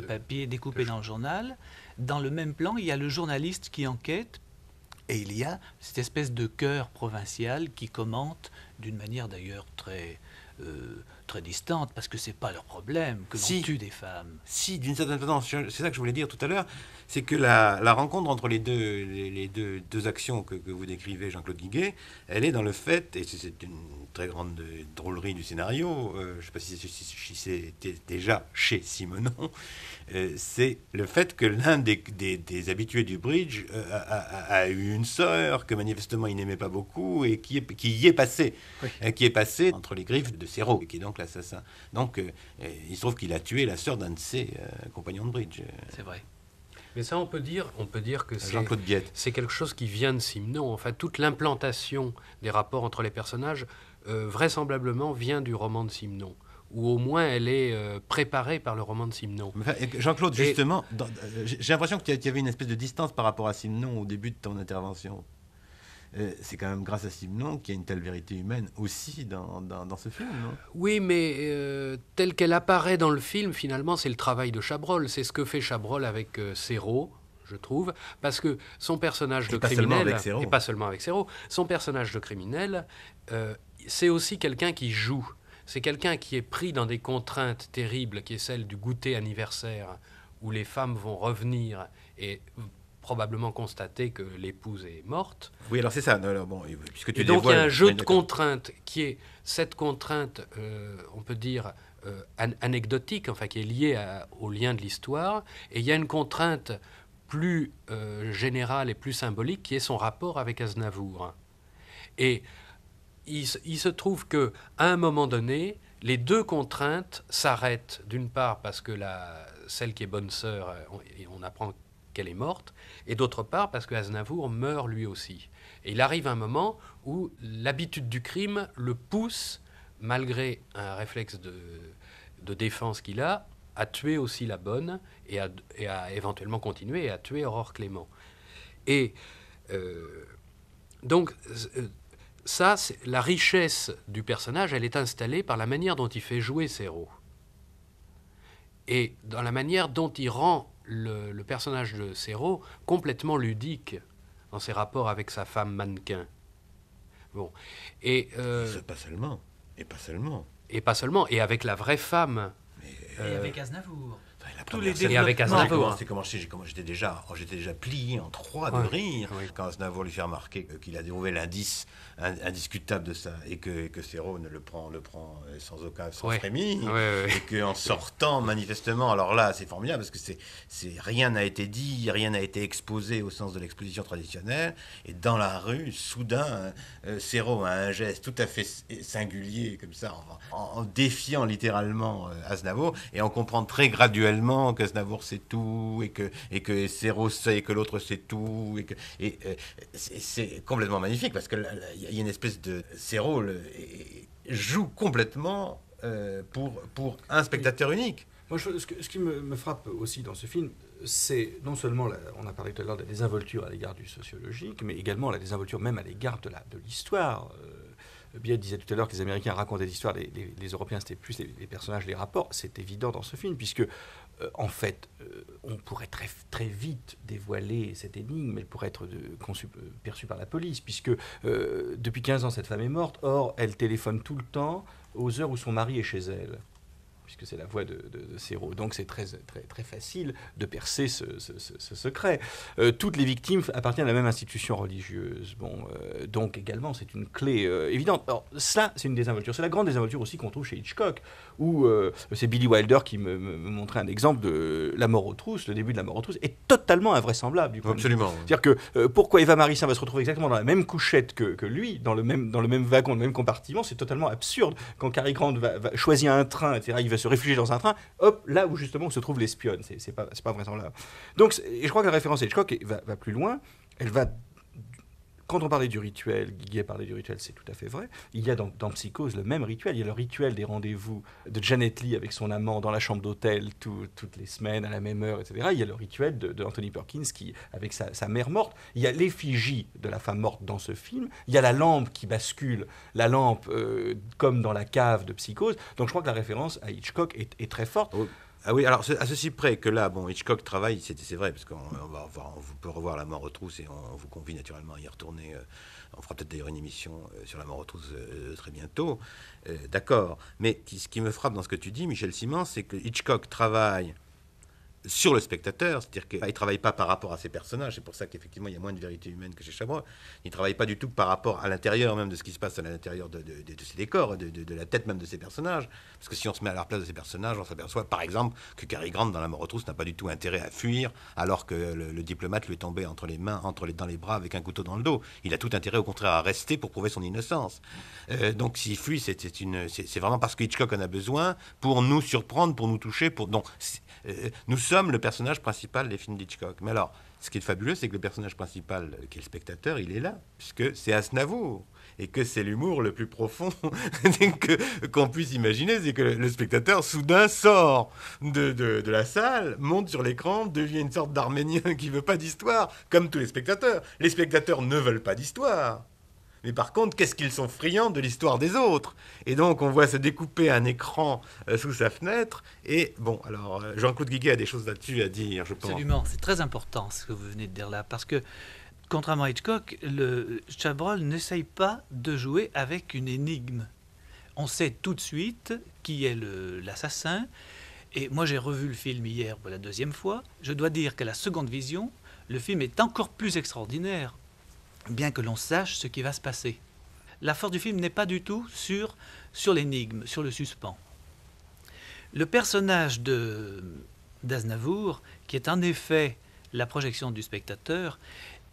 Speaker 5: papier découpé dans le journal, dans le même plan, il y a le journaliste qui enquête et il y a cette espèce de cœur provincial qui commente, d'une manière d'ailleurs très euh, très distantes, parce que c'est pas leur problème que l'on si, tue des femmes. Si, d'une certaine façon, c'est ça que je voulais dire
Speaker 1: tout à l'heure, c'est que la, rencontre entre les deux, les, deux, deux actions que, que vous décrivez, Jean-Claude Guiguet, elle est dans le fait, et c'est une très grande drôlerie du scénario, euh, je ne sais pas si, si c'était déjà chez Simonon, euh, c'est le fait que l'un des, des, habitués du bridge euh, a, eu une sœur que manifestement il n'aimait pas beaucoup et qui, est, qui y est passé, qui est passé entre les griffes de Serrault, qui est donc l'assassin. Donc, euh, euh, il se trouve qu'il a tué la sœur d'un de ses euh, compagnons de bridge. C'est vrai.
Speaker 4: Mais ça, on peut dire, on peut dire que c'est, c'est quelque chose qui vient de Simon. fait toute l'implantation des rapports entre les personnages, vraisemblablement, vient du roman de Simenon. Ou au moins, elle est préparée par le roman de Simenon. Jean-Claude, justement,
Speaker 1: j'ai l'impression qu'il y avait une espèce de distance par rapport à Simenon au début de ton intervention. Euh, c'est quand même grâce à Simon qu'il y a une telle vérité humaine aussi dans, ce film. Non
Speaker 4: oui, mais euh, telle qu'elle apparaît dans le film, finalement, c'est le travail de Chabrol. C'est ce que fait Chabrol avec euh, je trouve, parce que son personnage de criminel, et pas seulement avec Serrault, son personnage de criminel, euh, c'est aussi quelqu'un qui joue. C'est quelqu'un qui est pris dans des contraintes terribles, qui est celle du goûter anniversaire, où les femmes vont revenir et probablement constaté que l'épouse est morte. Oui, alors c'est ça. Alors, bon,
Speaker 1: puisque tu et donc il y a un jeu de
Speaker 4: contraintes qui est cette contrainte, euh, on peut dire, euh, anecdotique, enfin qui est liée au lien de l'histoire, et il y a une contrainte plus euh, générale et plus symbolique qui est son rapport avec Aznavour. Et il, se trouve que à un moment donné, les deux contraintes s'arrêtent. D'une part parce que la, celle qui est bonne sœur, on, et on apprend qu'elle est morte, et d'autre part parce que Aznavour meurt lui aussi. Et il arrive un moment où l'habitude du crime le pousse, malgré un réflexe de, de défense qu'il a, à tuer aussi la bonne et à, éventuellement continuer à tuer Aurore Clément. Et euh, donc, euh, ça c'est la richesse du personnage, elle est installée par la manière dont il fait jouer ses rôles Et dans la manière dont il rend le, personnage de Serrault complètement ludique dans ses rapports avec sa femme mannequin. Bon. Euh, et, pas seulement. Et pas seulement. Et pas seulement. Et avec la vraie femme. et euh, avec
Speaker 5: Aznavour. et
Speaker 4: avec Aznavour.
Speaker 1: j'étais déjà, oh, déjà plié en trois de rire quand Aznavour lui fait remarquer qu'il a trouvé l'indice indiscutable de ça, et que, et que ne le prend, le prend euh, sans aucun sans et que en et qu'en sortant, manifestement, alors là, c'est formidable, parce que c'est, c'est rien n'a été dit, rien n'a été exposé au sens de l'exposition traditionnelle, et dans la rue, soudain, séro euh, a un geste tout à fait singulier, comme ça, en, défiant littéralement euh, Aznavour, et en comprenant très graduellement qu'Aznavour sait tout, et que, et que Céro sait que l'autre sait tout, et que et, c'est, complètement magnifique, parce que là, il y a une espèce de. Ces rôles jouent complètement
Speaker 2: euh, pour, pour un spectateur unique. Moi, ce, ce, qui me, frappe aussi dans ce film, c'est non seulement, on a parlé tout à l'heure de la désinvolture à l'égard du sociologique, mais également la désinvolture même à l'égard de l'histoire. Euh, disait tout à l'heure que les Américains racontaient l'histoire, les, Européens, c'était plus les, personnages, les rapports. C'est évident dans ce film, puisque euh, en fait, euh, on pourrait très, très vite dévoiler cette énigme, elle pourrait être euh, perçue par la police, puisque depuis 15 ans, cette femme est morte, or, elle téléphone tout le temps aux heures où son mari est chez elle puisque c'est la voix de, de, de Donc c'est très, très, très facile de percer ce, secret. Euh, toutes les victimes appartiennent à la même institution religieuse. Bon, euh, donc également, c'est une clé euh, évidente. Alors ça, c'est une désinvolture. C'est la grande désinvolture aussi qu'on trouve chez Hitchcock, où c'est Billy Wilder qui me, montrait un exemple de la mort aux trousses, le début de la mort aux trousses, est totalement invraisemblable. Du Absolument. C'est-à-dire que pourquoi Eva Marie Saint va se retrouver exactement dans la même couchette que, lui, dans le, même, dans le même wagon, le même compartiment, c'est totalement absurde. Quand Cary Grant va, choisir un train, etc., il se réfugier dans un train, hop, là où justement se trouve l'espionne, C'est pas, pas là. Donc, je crois que la référence Hitchcock va plus loin. Elle va quand on parlait du rituel, Guillet parlait du rituel, c'est tout à fait vrai. Il y a dans, dans, Psychose le même rituel. Il y a le rituel des rendez-vous de Janet Lee avec son amant dans la chambre d'hôtel toutes les semaines à la même heure, etc. Il y a le rituel de, Perkins qui, avec sa, mère morte. Il y a l'effigie de la femme morte dans ce film. Il y a la lampe qui bascule, la lampe euh, comme dans la cave de Psychose. Donc je crois que la référence à Hitchcock est, très forte. Oh. Ah oui, alors à ceci près que là, bon, Hitchcock travaille, c'est
Speaker 1: vrai, parce qu'on va, on peut revoir La mort aux trousses et on, vous convie naturellement à y retourner. Euh, on fera peut-être d'ailleurs une émission euh, sur La mort aux trousses euh, très bientôt. D'accord. Mais ce qui me frappe dans ce que tu dis, Michel Simon, c'est que Hitchcock travaille sur le spectateur, c'est-à-dire qu'il ne travaille pas par rapport à ses personnages, c'est pour ça qu'effectivement il y a moins de vérité humaine que chez Chabrol, il ne travaille pas du tout par rapport à l'intérieur même de ce qui se passe à l'intérieur de, de, ses décors, de, la tête même de ses personnages, parce que si on se met à la place de ces personnages, on s'aperçoit par exemple que Cary Grant dans La mort aux trousses n'a pas du tout intérêt à fuir, alors que le, diplomate lui est tombé entre les mains, entre les, dans les bras avec un couteau dans le dos, il a tout intérêt au contraire à rester pour prouver son innocence. Euh, donc s'il fuit, c'est vraiment parce que Hitchcock en a besoin pour nous surprendre, pour nous toucher, pour... Donc, euh, nous le personnage principal des films d'Hitchcock. Mais alors, ce qui est fabuleux, c'est que le personnage principal, qui est le spectateur, il est là, puisque c'est Asnavour et que c'est l'humour le plus profond qu'on puisse imaginer, c'est que le spectateur soudain sort de, de la salle, monte sur l'écran, devient une sorte d'Arménien qui veut pas d'histoire, comme tous les spectateurs. Les spectateurs ne veulent pas d'histoire. Mais par contre, qu'est-ce qu'ils sont friands de l'histoire des autres Et donc, on voit se découper un écran
Speaker 5: euh, sous sa fenêtre. Et bon, alors, euh, Jean-Claude Guiguet a des choses là-dessus à dire, je pense. Absolument, c'est très important ce que vous venez de dire là, parce que contrairement à Hitchcock, le Chabrol n'essaye pas de jouer avec une énigme. On sait tout de suite qui est l'assassin. Et moi, j'ai revu le film hier pour la deuxième fois. Je dois dire qu'à la seconde vision, le film est encore plus extraordinaire bien que l'on sache ce qui va se passer. La force du film n'est pas du tout sur, sur l'énigme, sur le suspens. Le personnage de d'Aznavour, qui est en effet la projection du spectateur,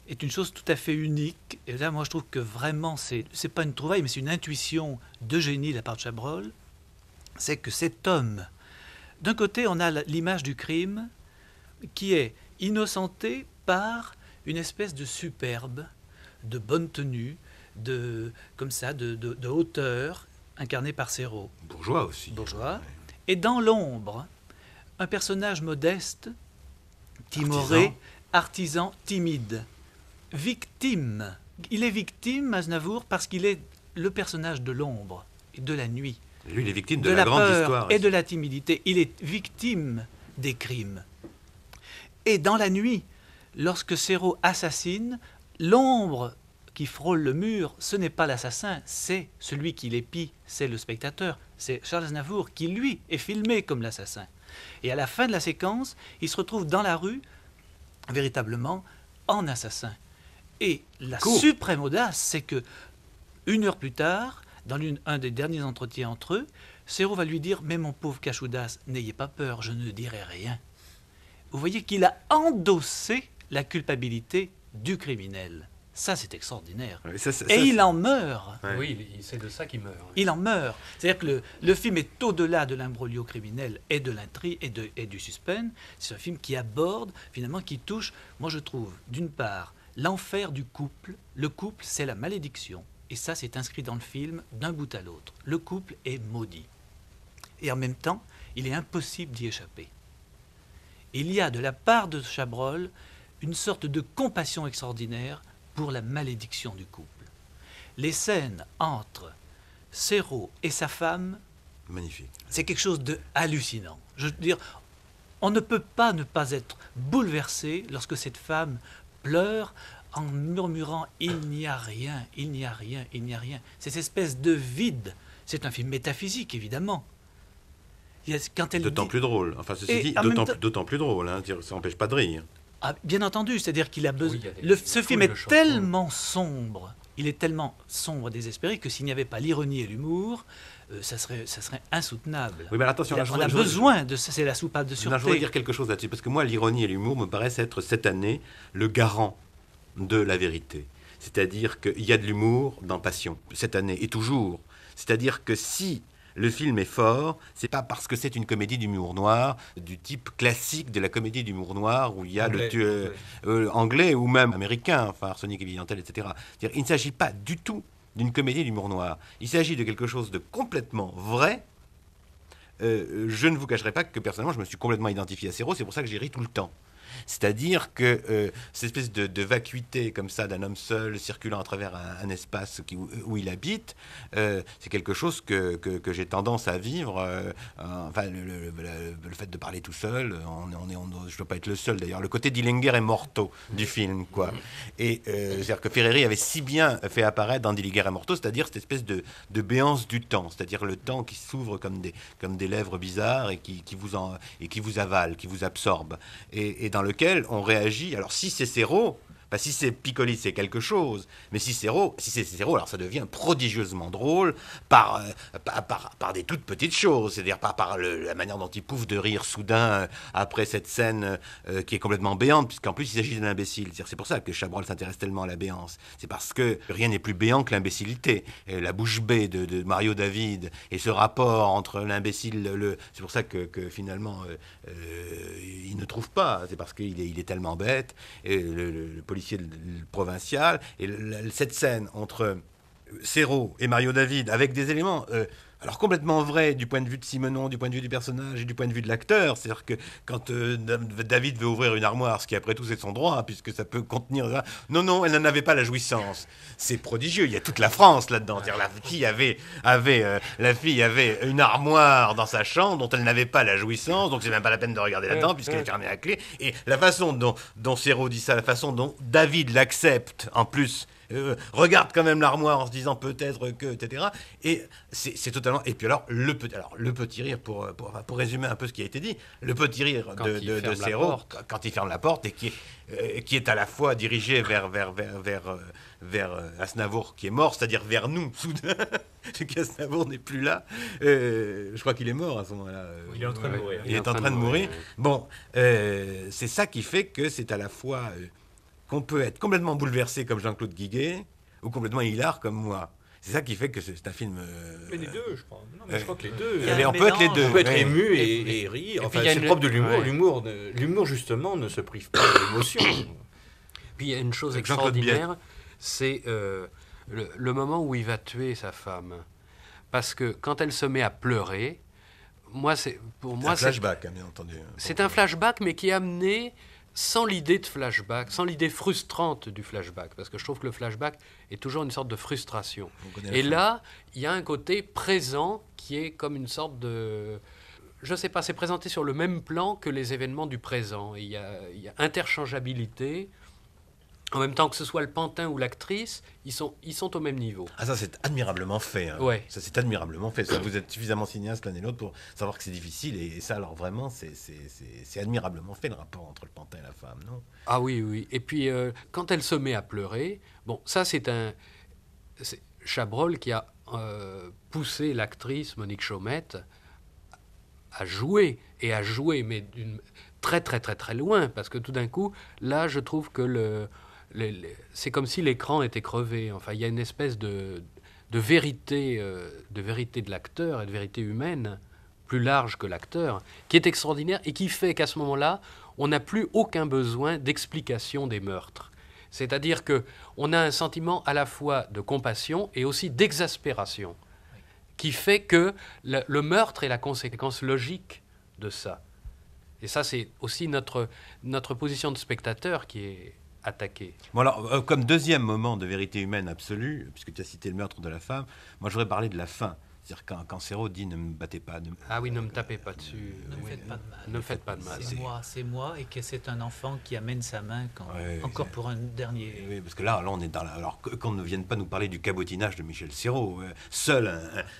Speaker 5: est une chose tout à fait unique. Et là, moi, je trouve que vraiment, c'est n'est pas une trouvaille, mais c'est une intuition de génie de la part de Chabrol. C'est que cet homme, d'un côté, on a l'image du crime qui est innocenté par une espèce de superbe de bonne tenue, de, comme ça, de, hauteur, incarné par Serrault. Bourgeois aussi. Bourgeois. Et dans l'ombre, un personnage modeste, timoré, artisan, timide, victime. Il est victime, Aznavour, parce qu'il est le personnage de l'ombre et de la nuit. lui, il est victime de, la, grande histoire. Et de la timidité. Il est victime des crimes. Et dans la nuit, lorsque Serrault assassine, l'ombre qui frôle le mur, ce n'est pas l'assassin, c'est celui qui l'épie, c'est le spectateur, c'est Charles Navour qui, lui, est filmé comme l'assassin. Et à la fin de la séquence, il se retrouve dans la rue, véritablement, en assassin. Et la suprême audace, c'est que, une heure plus tard, dans l'un un des derniers entretiens entre eux, Serrault va lui dire Mais mon pauvre Cachoudas, n'ayez pas peur, je ne dirai rien. Vous voyez qu'il a endossé la culpabilité du criminel. Ça, c'est extraordinaire. Ah, et il en meurt. Oui,
Speaker 4: c'est de ça qu'il meurt.
Speaker 5: Il en meurt. C'est-à-dire que le, film est au-delà de l'imbroglio criminel et de l'intrigue et, de, et du suspense. C'est un film qui aborde, finalement, qui touche, moi je trouve, d'une part, l'enfer du couple. Le couple, c'est la malédiction. Et ça, c'est inscrit dans le film d'un bout à l'autre. Le couple est maudit. Et en même temps, il est impossible d'y échapper. Il y a de la part de Chabrol une sorte de compassion extraordinaire pour la malédiction du couple. Les scènes entre Serrault et sa femme, magnifique. C'est quelque chose de hallucinant. Je veux dire, on ne peut pas ne pas être bouleversé lorsque cette femme pleure en murmurant il n'y a rien, il n'y a rien, il n'y a rien. C'est Cette espèce de vide, c'est un film métaphysique évidemment.
Speaker 1: d'autant plus drôle. Enfin, ceci dit, d'autant, plus drôle. Hein. Ça n'empêche pas de rire.
Speaker 5: Ah, bien entendu, c'est-à-dire qu'il a besoin. ce film est tellement sombre, il est tellement sombre, et désespéré, que s'il n'y avait pas l'ironie et l'humour, euh, ça, serait, insoutenable. Oui, mais attention, on a besoin de c'est la soupape de sûreté. je voudrais dire
Speaker 1: quelque chose là-dessus, parce que moi, l'ironie et l'humour me paraissent être cette année le garant de la vérité. C'est-à-dire qu'il y a de l'humour dans Passion, cette année, et toujours. C'est-à-dire que si le film est fort, c'est pas parce que c'est une comédie d'humour noir, du type classique de la comédie d'humour noir où il y a le tueur euh, anglais. ou même américain, enfin Sonic et etc. Il ne s'agit pas du tout d'une comédie d'humour noir. Il s'agit de quelque chose de complètement vrai. Euh, je ne vous cacherai pas que personnellement, je me suis complètement identifié à Serrault, c'est pour ça que j'ai ri tout le temps. C'est-à-dire que euh, cette espèce de, de, vacuité comme ça d'un homme seul circulant à travers un, espace qui, où, il habite, euh, c'est quelque chose que, que, j'ai tendance à vivre. Euh, enfin, le, le, le, fait de parler tout seul, on, on est, on, je ne dois pas être le seul d'ailleurs. Le côté d'Illinger est morto du film, quoi. Et c'est-à-dire que Ferreri avait si bien fait apparaître dans Dillinger et morto, c'est-à-dire cette espèce de, de béance du temps, c'est-à-dire le temps qui s'ouvre comme des, comme des lèvres bizarres et qui, qui vous en, et qui vous avale, qui vous absorbe. Et, et dans le lequel on réagit. Alors si c'est zéro si c'est picolis, c'est quelque chose. Mais si c'est Cicero, alors ça devient prodigieusement drôle par, euh, par, des toutes petites choses. C'est-à-dire pas par la manière dont il pouffe de rire soudain euh, après cette scène euh, qui est complètement béante, puisqu'en plus il s'agit d'un imbécile. C'est pour ça que Chabrol s'intéresse tellement à la béance. C'est parce que rien n'est plus béant que l'imbécilité. La bouche bée de, Mario David et ce rapport entre l'imbécile, le. C'est pour ça que, finalement il ne trouve pas. C'est parce qu'il est, tellement bête. Et le, le, provincial. Et cette scène entre Serrault et Mario David, avec des éléments euh, alors complètement vrai du point de vue de Simonon, du point de vue du personnage et du point de vue de l'acteur. C'est-à-dire que quand euh, David veut ouvrir une armoire, ce qui après tout c'est son droit, hein, puisque ça peut contenir. Non, non, elle n'en avait pas la jouissance. C'est prodigieux. Il y a toute la France là-dedans. La fille avait, euh, la fille avait une armoire dans sa chambre dont elle n'avait pas la jouissance, donc c'est même pas la peine de regarder là-dedans puisqu'elle est fermée à clé. Et la façon dont, dont dit ça, la façon dont David l'accepte en plus euh, regarde quand même l'armoire en se disant peut-être que, etc. Et c'est totalement. Et puis alors le, petit, alors, le petit rire, pour, euh, pour, pour, résumer un peu ce qui a été dit, le petit rire de, de, quand il ferme la porte et qui est, euh, qui est à la fois dirigé vers, vers, vers, vers, Asnavour qui est mort, c'est-à-dire vers nous, soudain, qu'Asnavour n'est plus là. je crois qu'il est mort à ce moment-là. Il est en train de mourir. Il, est, en train de mourir. Bon, c'est ça qui fait que c'est à la fois qu'on peut être complètement bouleversé comme Jean-Claude Guiguet ou complètement hilar comme moi. C'est ça qui fait que c'est un film. Euh,
Speaker 2: mais les deux, je crois. Non, mais je euh, crois que les deux. Euh, mais on peut être les deux. On peut être ému et, rire. Enfin, c'est propre de l'humour. L'humour, l'humour justement, ne se prive pas l'émotion.
Speaker 4: Puis il y a une chose extraordinaire, c'est le, moment où il va tuer sa femme, parce que quand elle se met à pleurer, moi, c'est pour moi, c'est un flashback,
Speaker 1: hein, bien entendu. C'est un
Speaker 4: flashback, mais qui est amené sans l'idée de flashback, sans l'idée frustrante du flashback, parce que je trouve que le flashback est toujours une sorte de frustration. Et là, il y a un côté présent qui est comme une sorte de... Je ne sais pas, c'est présenté sur le même plan que les événements du présent. Il y a, interchangeabilité en même temps que ce soit le pantin ou l'actrice, ils sont, ils sont au même niveau. Ah
Speaker 1: ça c'est admirablement fait. Hein. Ouais. Ça c'est admirablement fait. Ça, vous êtes suffisamment cinéaste l'un et l'autre pour
Speaker 4: savoir que c'est difficile. Et, ça alors vraiment c'est, c'est, admirablement fait le
Speaker 1: rapport entre le pantin et la femme, non
Speaker 4: Ah oui, oui. Et puis euh, quand elle se met à pleurer, bon ça c'est un... C'est Chabrol qui a euh, poussé l'actrice Monique Chaumette à jouer, et à jouer mais d'une, très très très très loin, parce que tout d'un coup, là je trouve que le c'est comme si l'écran était crevé. Enfin, il y a une espèce de, vérité, euh, de vérité de l'acteur et de vérité humaine plus large que l'acteur, qui est extraordinaire et qui fait qu'à ce moment-là, on n'a plus aucun besoin d'explication des meurtres. C'est-à-dire que on a un sentiment à la fois de compassion et aussi d'exaspération, qui fait que le, le, meurtre est la conséquence logique de ça. Et ça, c'est aussi notre, notre position de spectateur qui est, attaquer?
Speaker 1: alors, euh, comme deuxième moment de vérité humaine absolue, puisque tu as cité le meurtre de la femme, moi j'aurais parlé de la faim. C'est-à-dire quand Céro dit ne me battez pas. Ne
Speaker 4: Ah oui, ne me tapez pas dessus.
Speaker 5: Ne me faites pas de mal. Ne faites pas de mal. C'est moi, c'est moi, et que c'est un enfant qui amène sa main encore pour un dernier. Oui, parce que là,
Speaker 1: là on est dans la... Alors qu'on ne vienne pas nous parler du cabotinage de Michel Céro. Euh, seul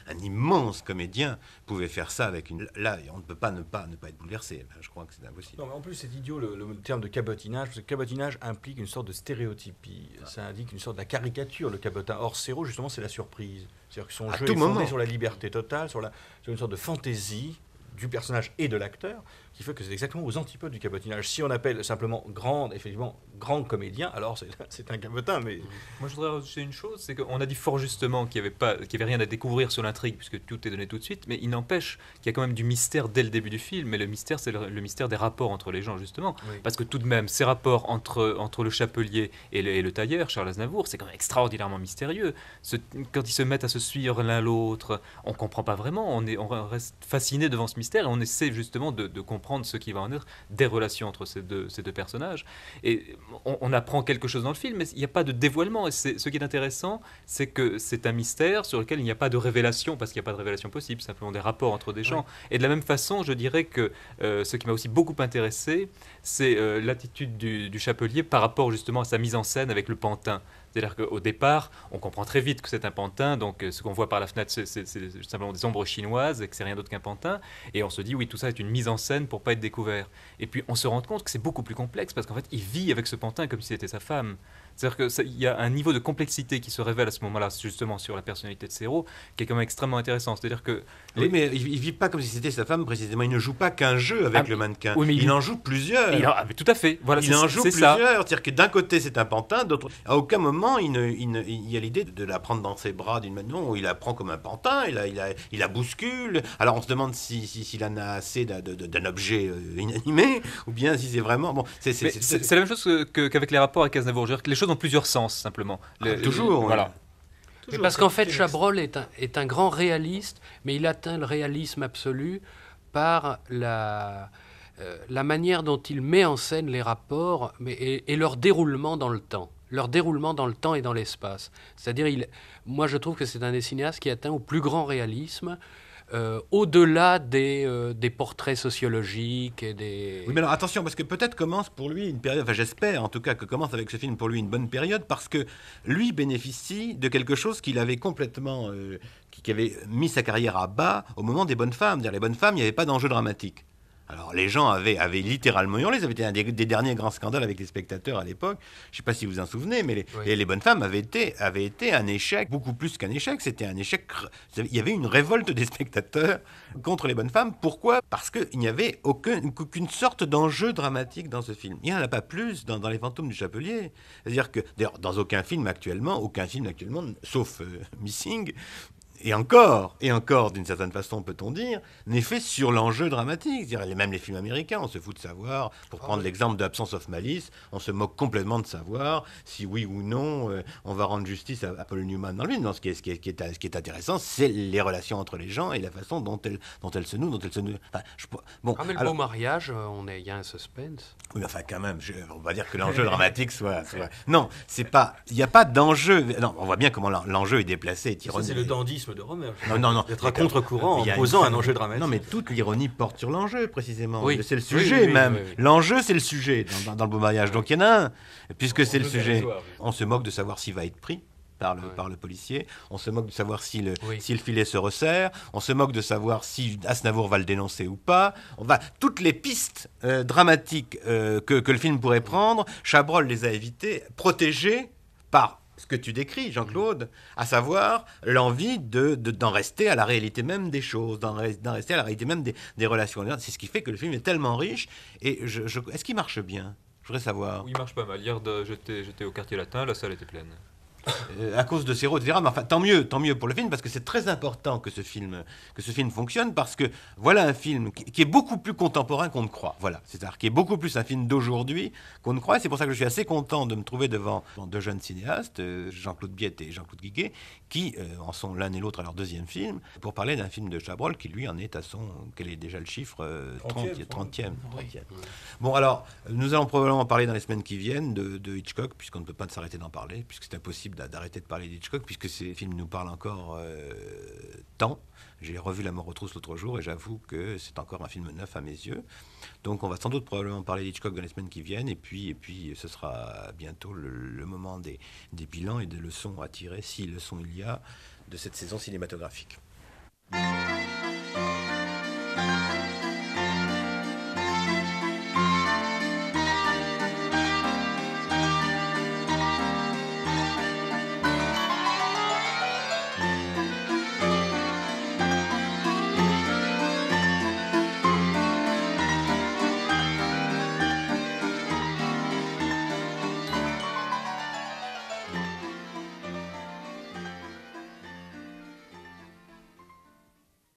Speaker 1: un, immense comédien pouvait faire ça avec une. Là, on ne peut pas ne pas, ne pas être bouleversé. Je crois que c'est impossible.
Speaker 2: Non, mais en plus, c'est idiot le, terme de cabotinage, parce que cabotinage implique une sorte de stéréotypie. Ça indique une sorte de caricature, le cabotin. Or, Céro, justement, c'est la surprise. C'est-à-dire que son jeu est fondé sur la liberté totale, sur une sorte de fantaisie du personnage et de l'acteur, qui fait que c'est exactement aux antipodes du cabotinage. Si on appelle simplement grande, effectivement, grand comédien, alors c'est un cabotin. Mais... Moi, je voudrais rajouter une chose, c'est qu'on a dit
Speaker 3: fort justement qu'il n'y avait, pas, avait rien à découvrir sur l'intrigue, puisque tout est donné tout de suite, mais il n'empêche qu'il y a quand même du mystère dès le début du film, mais le mystère, c'est le, mystère des rapports entre les gens, justement. Parce que tout de même, ces rapports entre, entre le chapelier et le, tailleur, Charles Aznavour, c'est quand même extraordinairement mystérieux. Ce, quand ils se mettent à se suivre l'un l'autre, on comprend pas vraiment, on, est, on reste fasciné devant ce mystère et on essaie justement de, de comprendre ce qui va en être, des relations entre ces deux, personnages. Et on, apprend quelque chose dans le film, mais il n'y a pas de dévoilement. Et ce qui est intéressant, c'est que c'est un mystère sur lequel il n'y a pas de révélation, parce qu'il n'y a pas de révélation possible, simplement des rapports entre des gens. Et de la même façon, je dirais que euh, ce qui m'a aussi beaucoup intéressé, c'est euh, l'attitude du chapelier par rapport justement à sa mise en scène avec le pantin. C'est-à-dire qu'au départ, on comprend très vite que c'est un pantin, donc euh, ce qu'on voit par la fenêtre, c'est simplement des ombres chinoises et que c'est rien d'autre qu'un pantin, et on se dit, oui, tout ça est une mise en scène pour pas être découvert. Et puis on se rend compte que c'est beaucoup plus complexe, parce qu'en fait, il vit avec ce pantin comme si c'était sa femme. C'est-à-dire qu'il y a un niveau de complexité qui se révèle à ce moment-là, justement, sur la personnalité de Céro, qui est quand même extrêmement intéressant. C'est-à-dire que. Oui, mais il ne vit pas comme si c'était sa femme, précisément. Il ne joue pas qu'un jeu avec ah, le mannequin. Oui, mais il, en joue plusieurs. Il ah, tout à fait. Voilà, il en joue plusieurs.
Speaker 1: C'est-à-dire que d'un côté, c'est un pantin, d'autre. À aucun moment, il, y a l'idée de la prendre dans ses bras d'une manière où il la prend comme un pantin, il la, il, il bouscule. Alors on se demande s'il en a assez d'un objet euh, inanimé, ou bien si c'est vraiment... Bon, c'est la
Speaker 3: même chose qu'avec les rapports avec Aznavour. Les choses ont plusieurs sens, simplement. Ah, toujours. voilà.
Speaker 4: parce qu'en fait, Chabrol est un, est un, grand réaliste, mais il atteint le réalisme absolu par la, euh, la manière dont il met en scène les rapports et leur déroulement dans le temps leur déroulement dans le temps et dans l'espace. C'est-à-dire, il, moi je trouve que c'est un des cinéastes qui atteint au plus grand réalisme. Euh, au-delà des, euh, des, portraits sociologiques et des... Oui, mais alors attention, parce que peut-être commence pour lui une période, enfin
Speaker 1: j'espère en tout cas que commence avec ce film pour lui une bonne période, parce que lui bénéficie de quelque chose qu'il avait complètement... Euh, qui, avait mis sa carrière à bas au moment des bonnes femmes. -dire les bonnes femmes, il n'y avait pas d'enjeu dramatique. Alors les gens avaient, littéralement hurlé, ça avait été un des, derniers grands scandales avec les spectateurs à l'époque. Je ne sais pas si vous en souvenez, mais les, bonnes femmes avaient été, un échec, beaucoup plus qu'un échec, c'était un échec. Il y avait une révolte des spectateurs contre les bonnes femmes. Pourquoi Parce qu'il n'y avait aucune, sorte d'enjeu dramatique dans ce film. Il n'y en a pas plus dans, Les fantômes du Chapelier. C'est-à-dire que, d'ailleurs, dans aucun film actuellement, aucun film actuellement, sauf euh, Missing, et encore, et encore d'une certaine façon peut-on dire, n'est fait sur l'enjeu dramatique. C'est-à-dire, même les films américains, on se fout de savoir, pour ah prendre l'exemple d'Absence of Malice, on se moque complètement de savoir si oui ou non euh, on va rendre justice à, Paul Newman dans le film. ce qui est, ce qui est, ce qui est, intéressant, c'est les relations entre les gens et la façon dont elles, dont se nouent, dont elles se nouent. Enfin, je, bon, ah, mais le beau
Speaker 4: mariage, euh, il y a un suspense. Oui, enfin quand même, on va dire que l'enjeu dramatique
Speaker 1: soit, Non, c'est pas, il n'y a pas d'enjeu. Non, on voit bien comment l'enjeu est déplacé. C'est le dandisme de Rome. Non, non, non. D'être à contre-courant en posant un enjeu dramatique. Non, mais toute l'ironie porte sur l'enjeu, précisément. Oui. C'est le sujet, même. L'enjeu, c'est le sujet dans, le beau mariage. Donc il y en a un, puisque c'est le sujet. On se moque de savoir s'il va être pris. Par le, par le, policier. On se moque de savoir si le, si le filet se resserre. On se moque de savoir si Asnavour va le dénoncer ou pas. On va toutes les pistes euh, dramatiques euh, que, que, le film pourrait prendre. Chabrol les a évitées, protégées par ce que tu décris, Jean-Claude, à savoir l'envie d'en rester à la réalité même des choses, d'en rester à la réalité même des, relations. C'est ce qui fait que le film est tellement riche. Et je, est-ce qu'il marche bien Je voudrais savoir.
Speaker 3: Oui, il marche pas mal. Hier, j'étais au quartier latin, la salle était pleine.
Speaker 1: Euh, à cause de ces rôles, etc. Mais enfin, tant mieux, tant mieux pour le film, parce que c'est très important que ce film, que ce film fonctionne, parce que voilà un film qui, est beaucoup plus contemporain qu'on ne croit. Voilà, c'est-à-dire qui est beaucoup plus un film d'aujourd'hui qu'on ne croit. c'est pour ça que je suis assez content de me trouver devant, deux jeunes cinéastes, euh, Jean-Claude Biette et Jean-Claude Guiguet, qui euh, en sont l'un et l'autre à leur deuxième film, pour parler d'un film de Chabrol qui lui en est à son, quel est déjà le chiffre 30e, 30 Bon, alors, nous allons probablement parler dans les semaines qui viennent de, de Hitchcock, puisqu'on ne peut pas s'arrêter d'en parler, puisque c'est impossible d'arrêter de parler d'Hitchcock puisque ces films nous parlent encore euh, tant. J'ai revu La mort aux trousses l'autre jour et j'avoue que c'est encore un film neuf à mes yeux. Donc on va sans doute probablement parler d'Hitchcock dans les semaines qui viennent et puis, et puis ce sera bientôt le, moment des, des, bilans et des leçons à tirer, si leçons il y a, de cette saison cinématographique.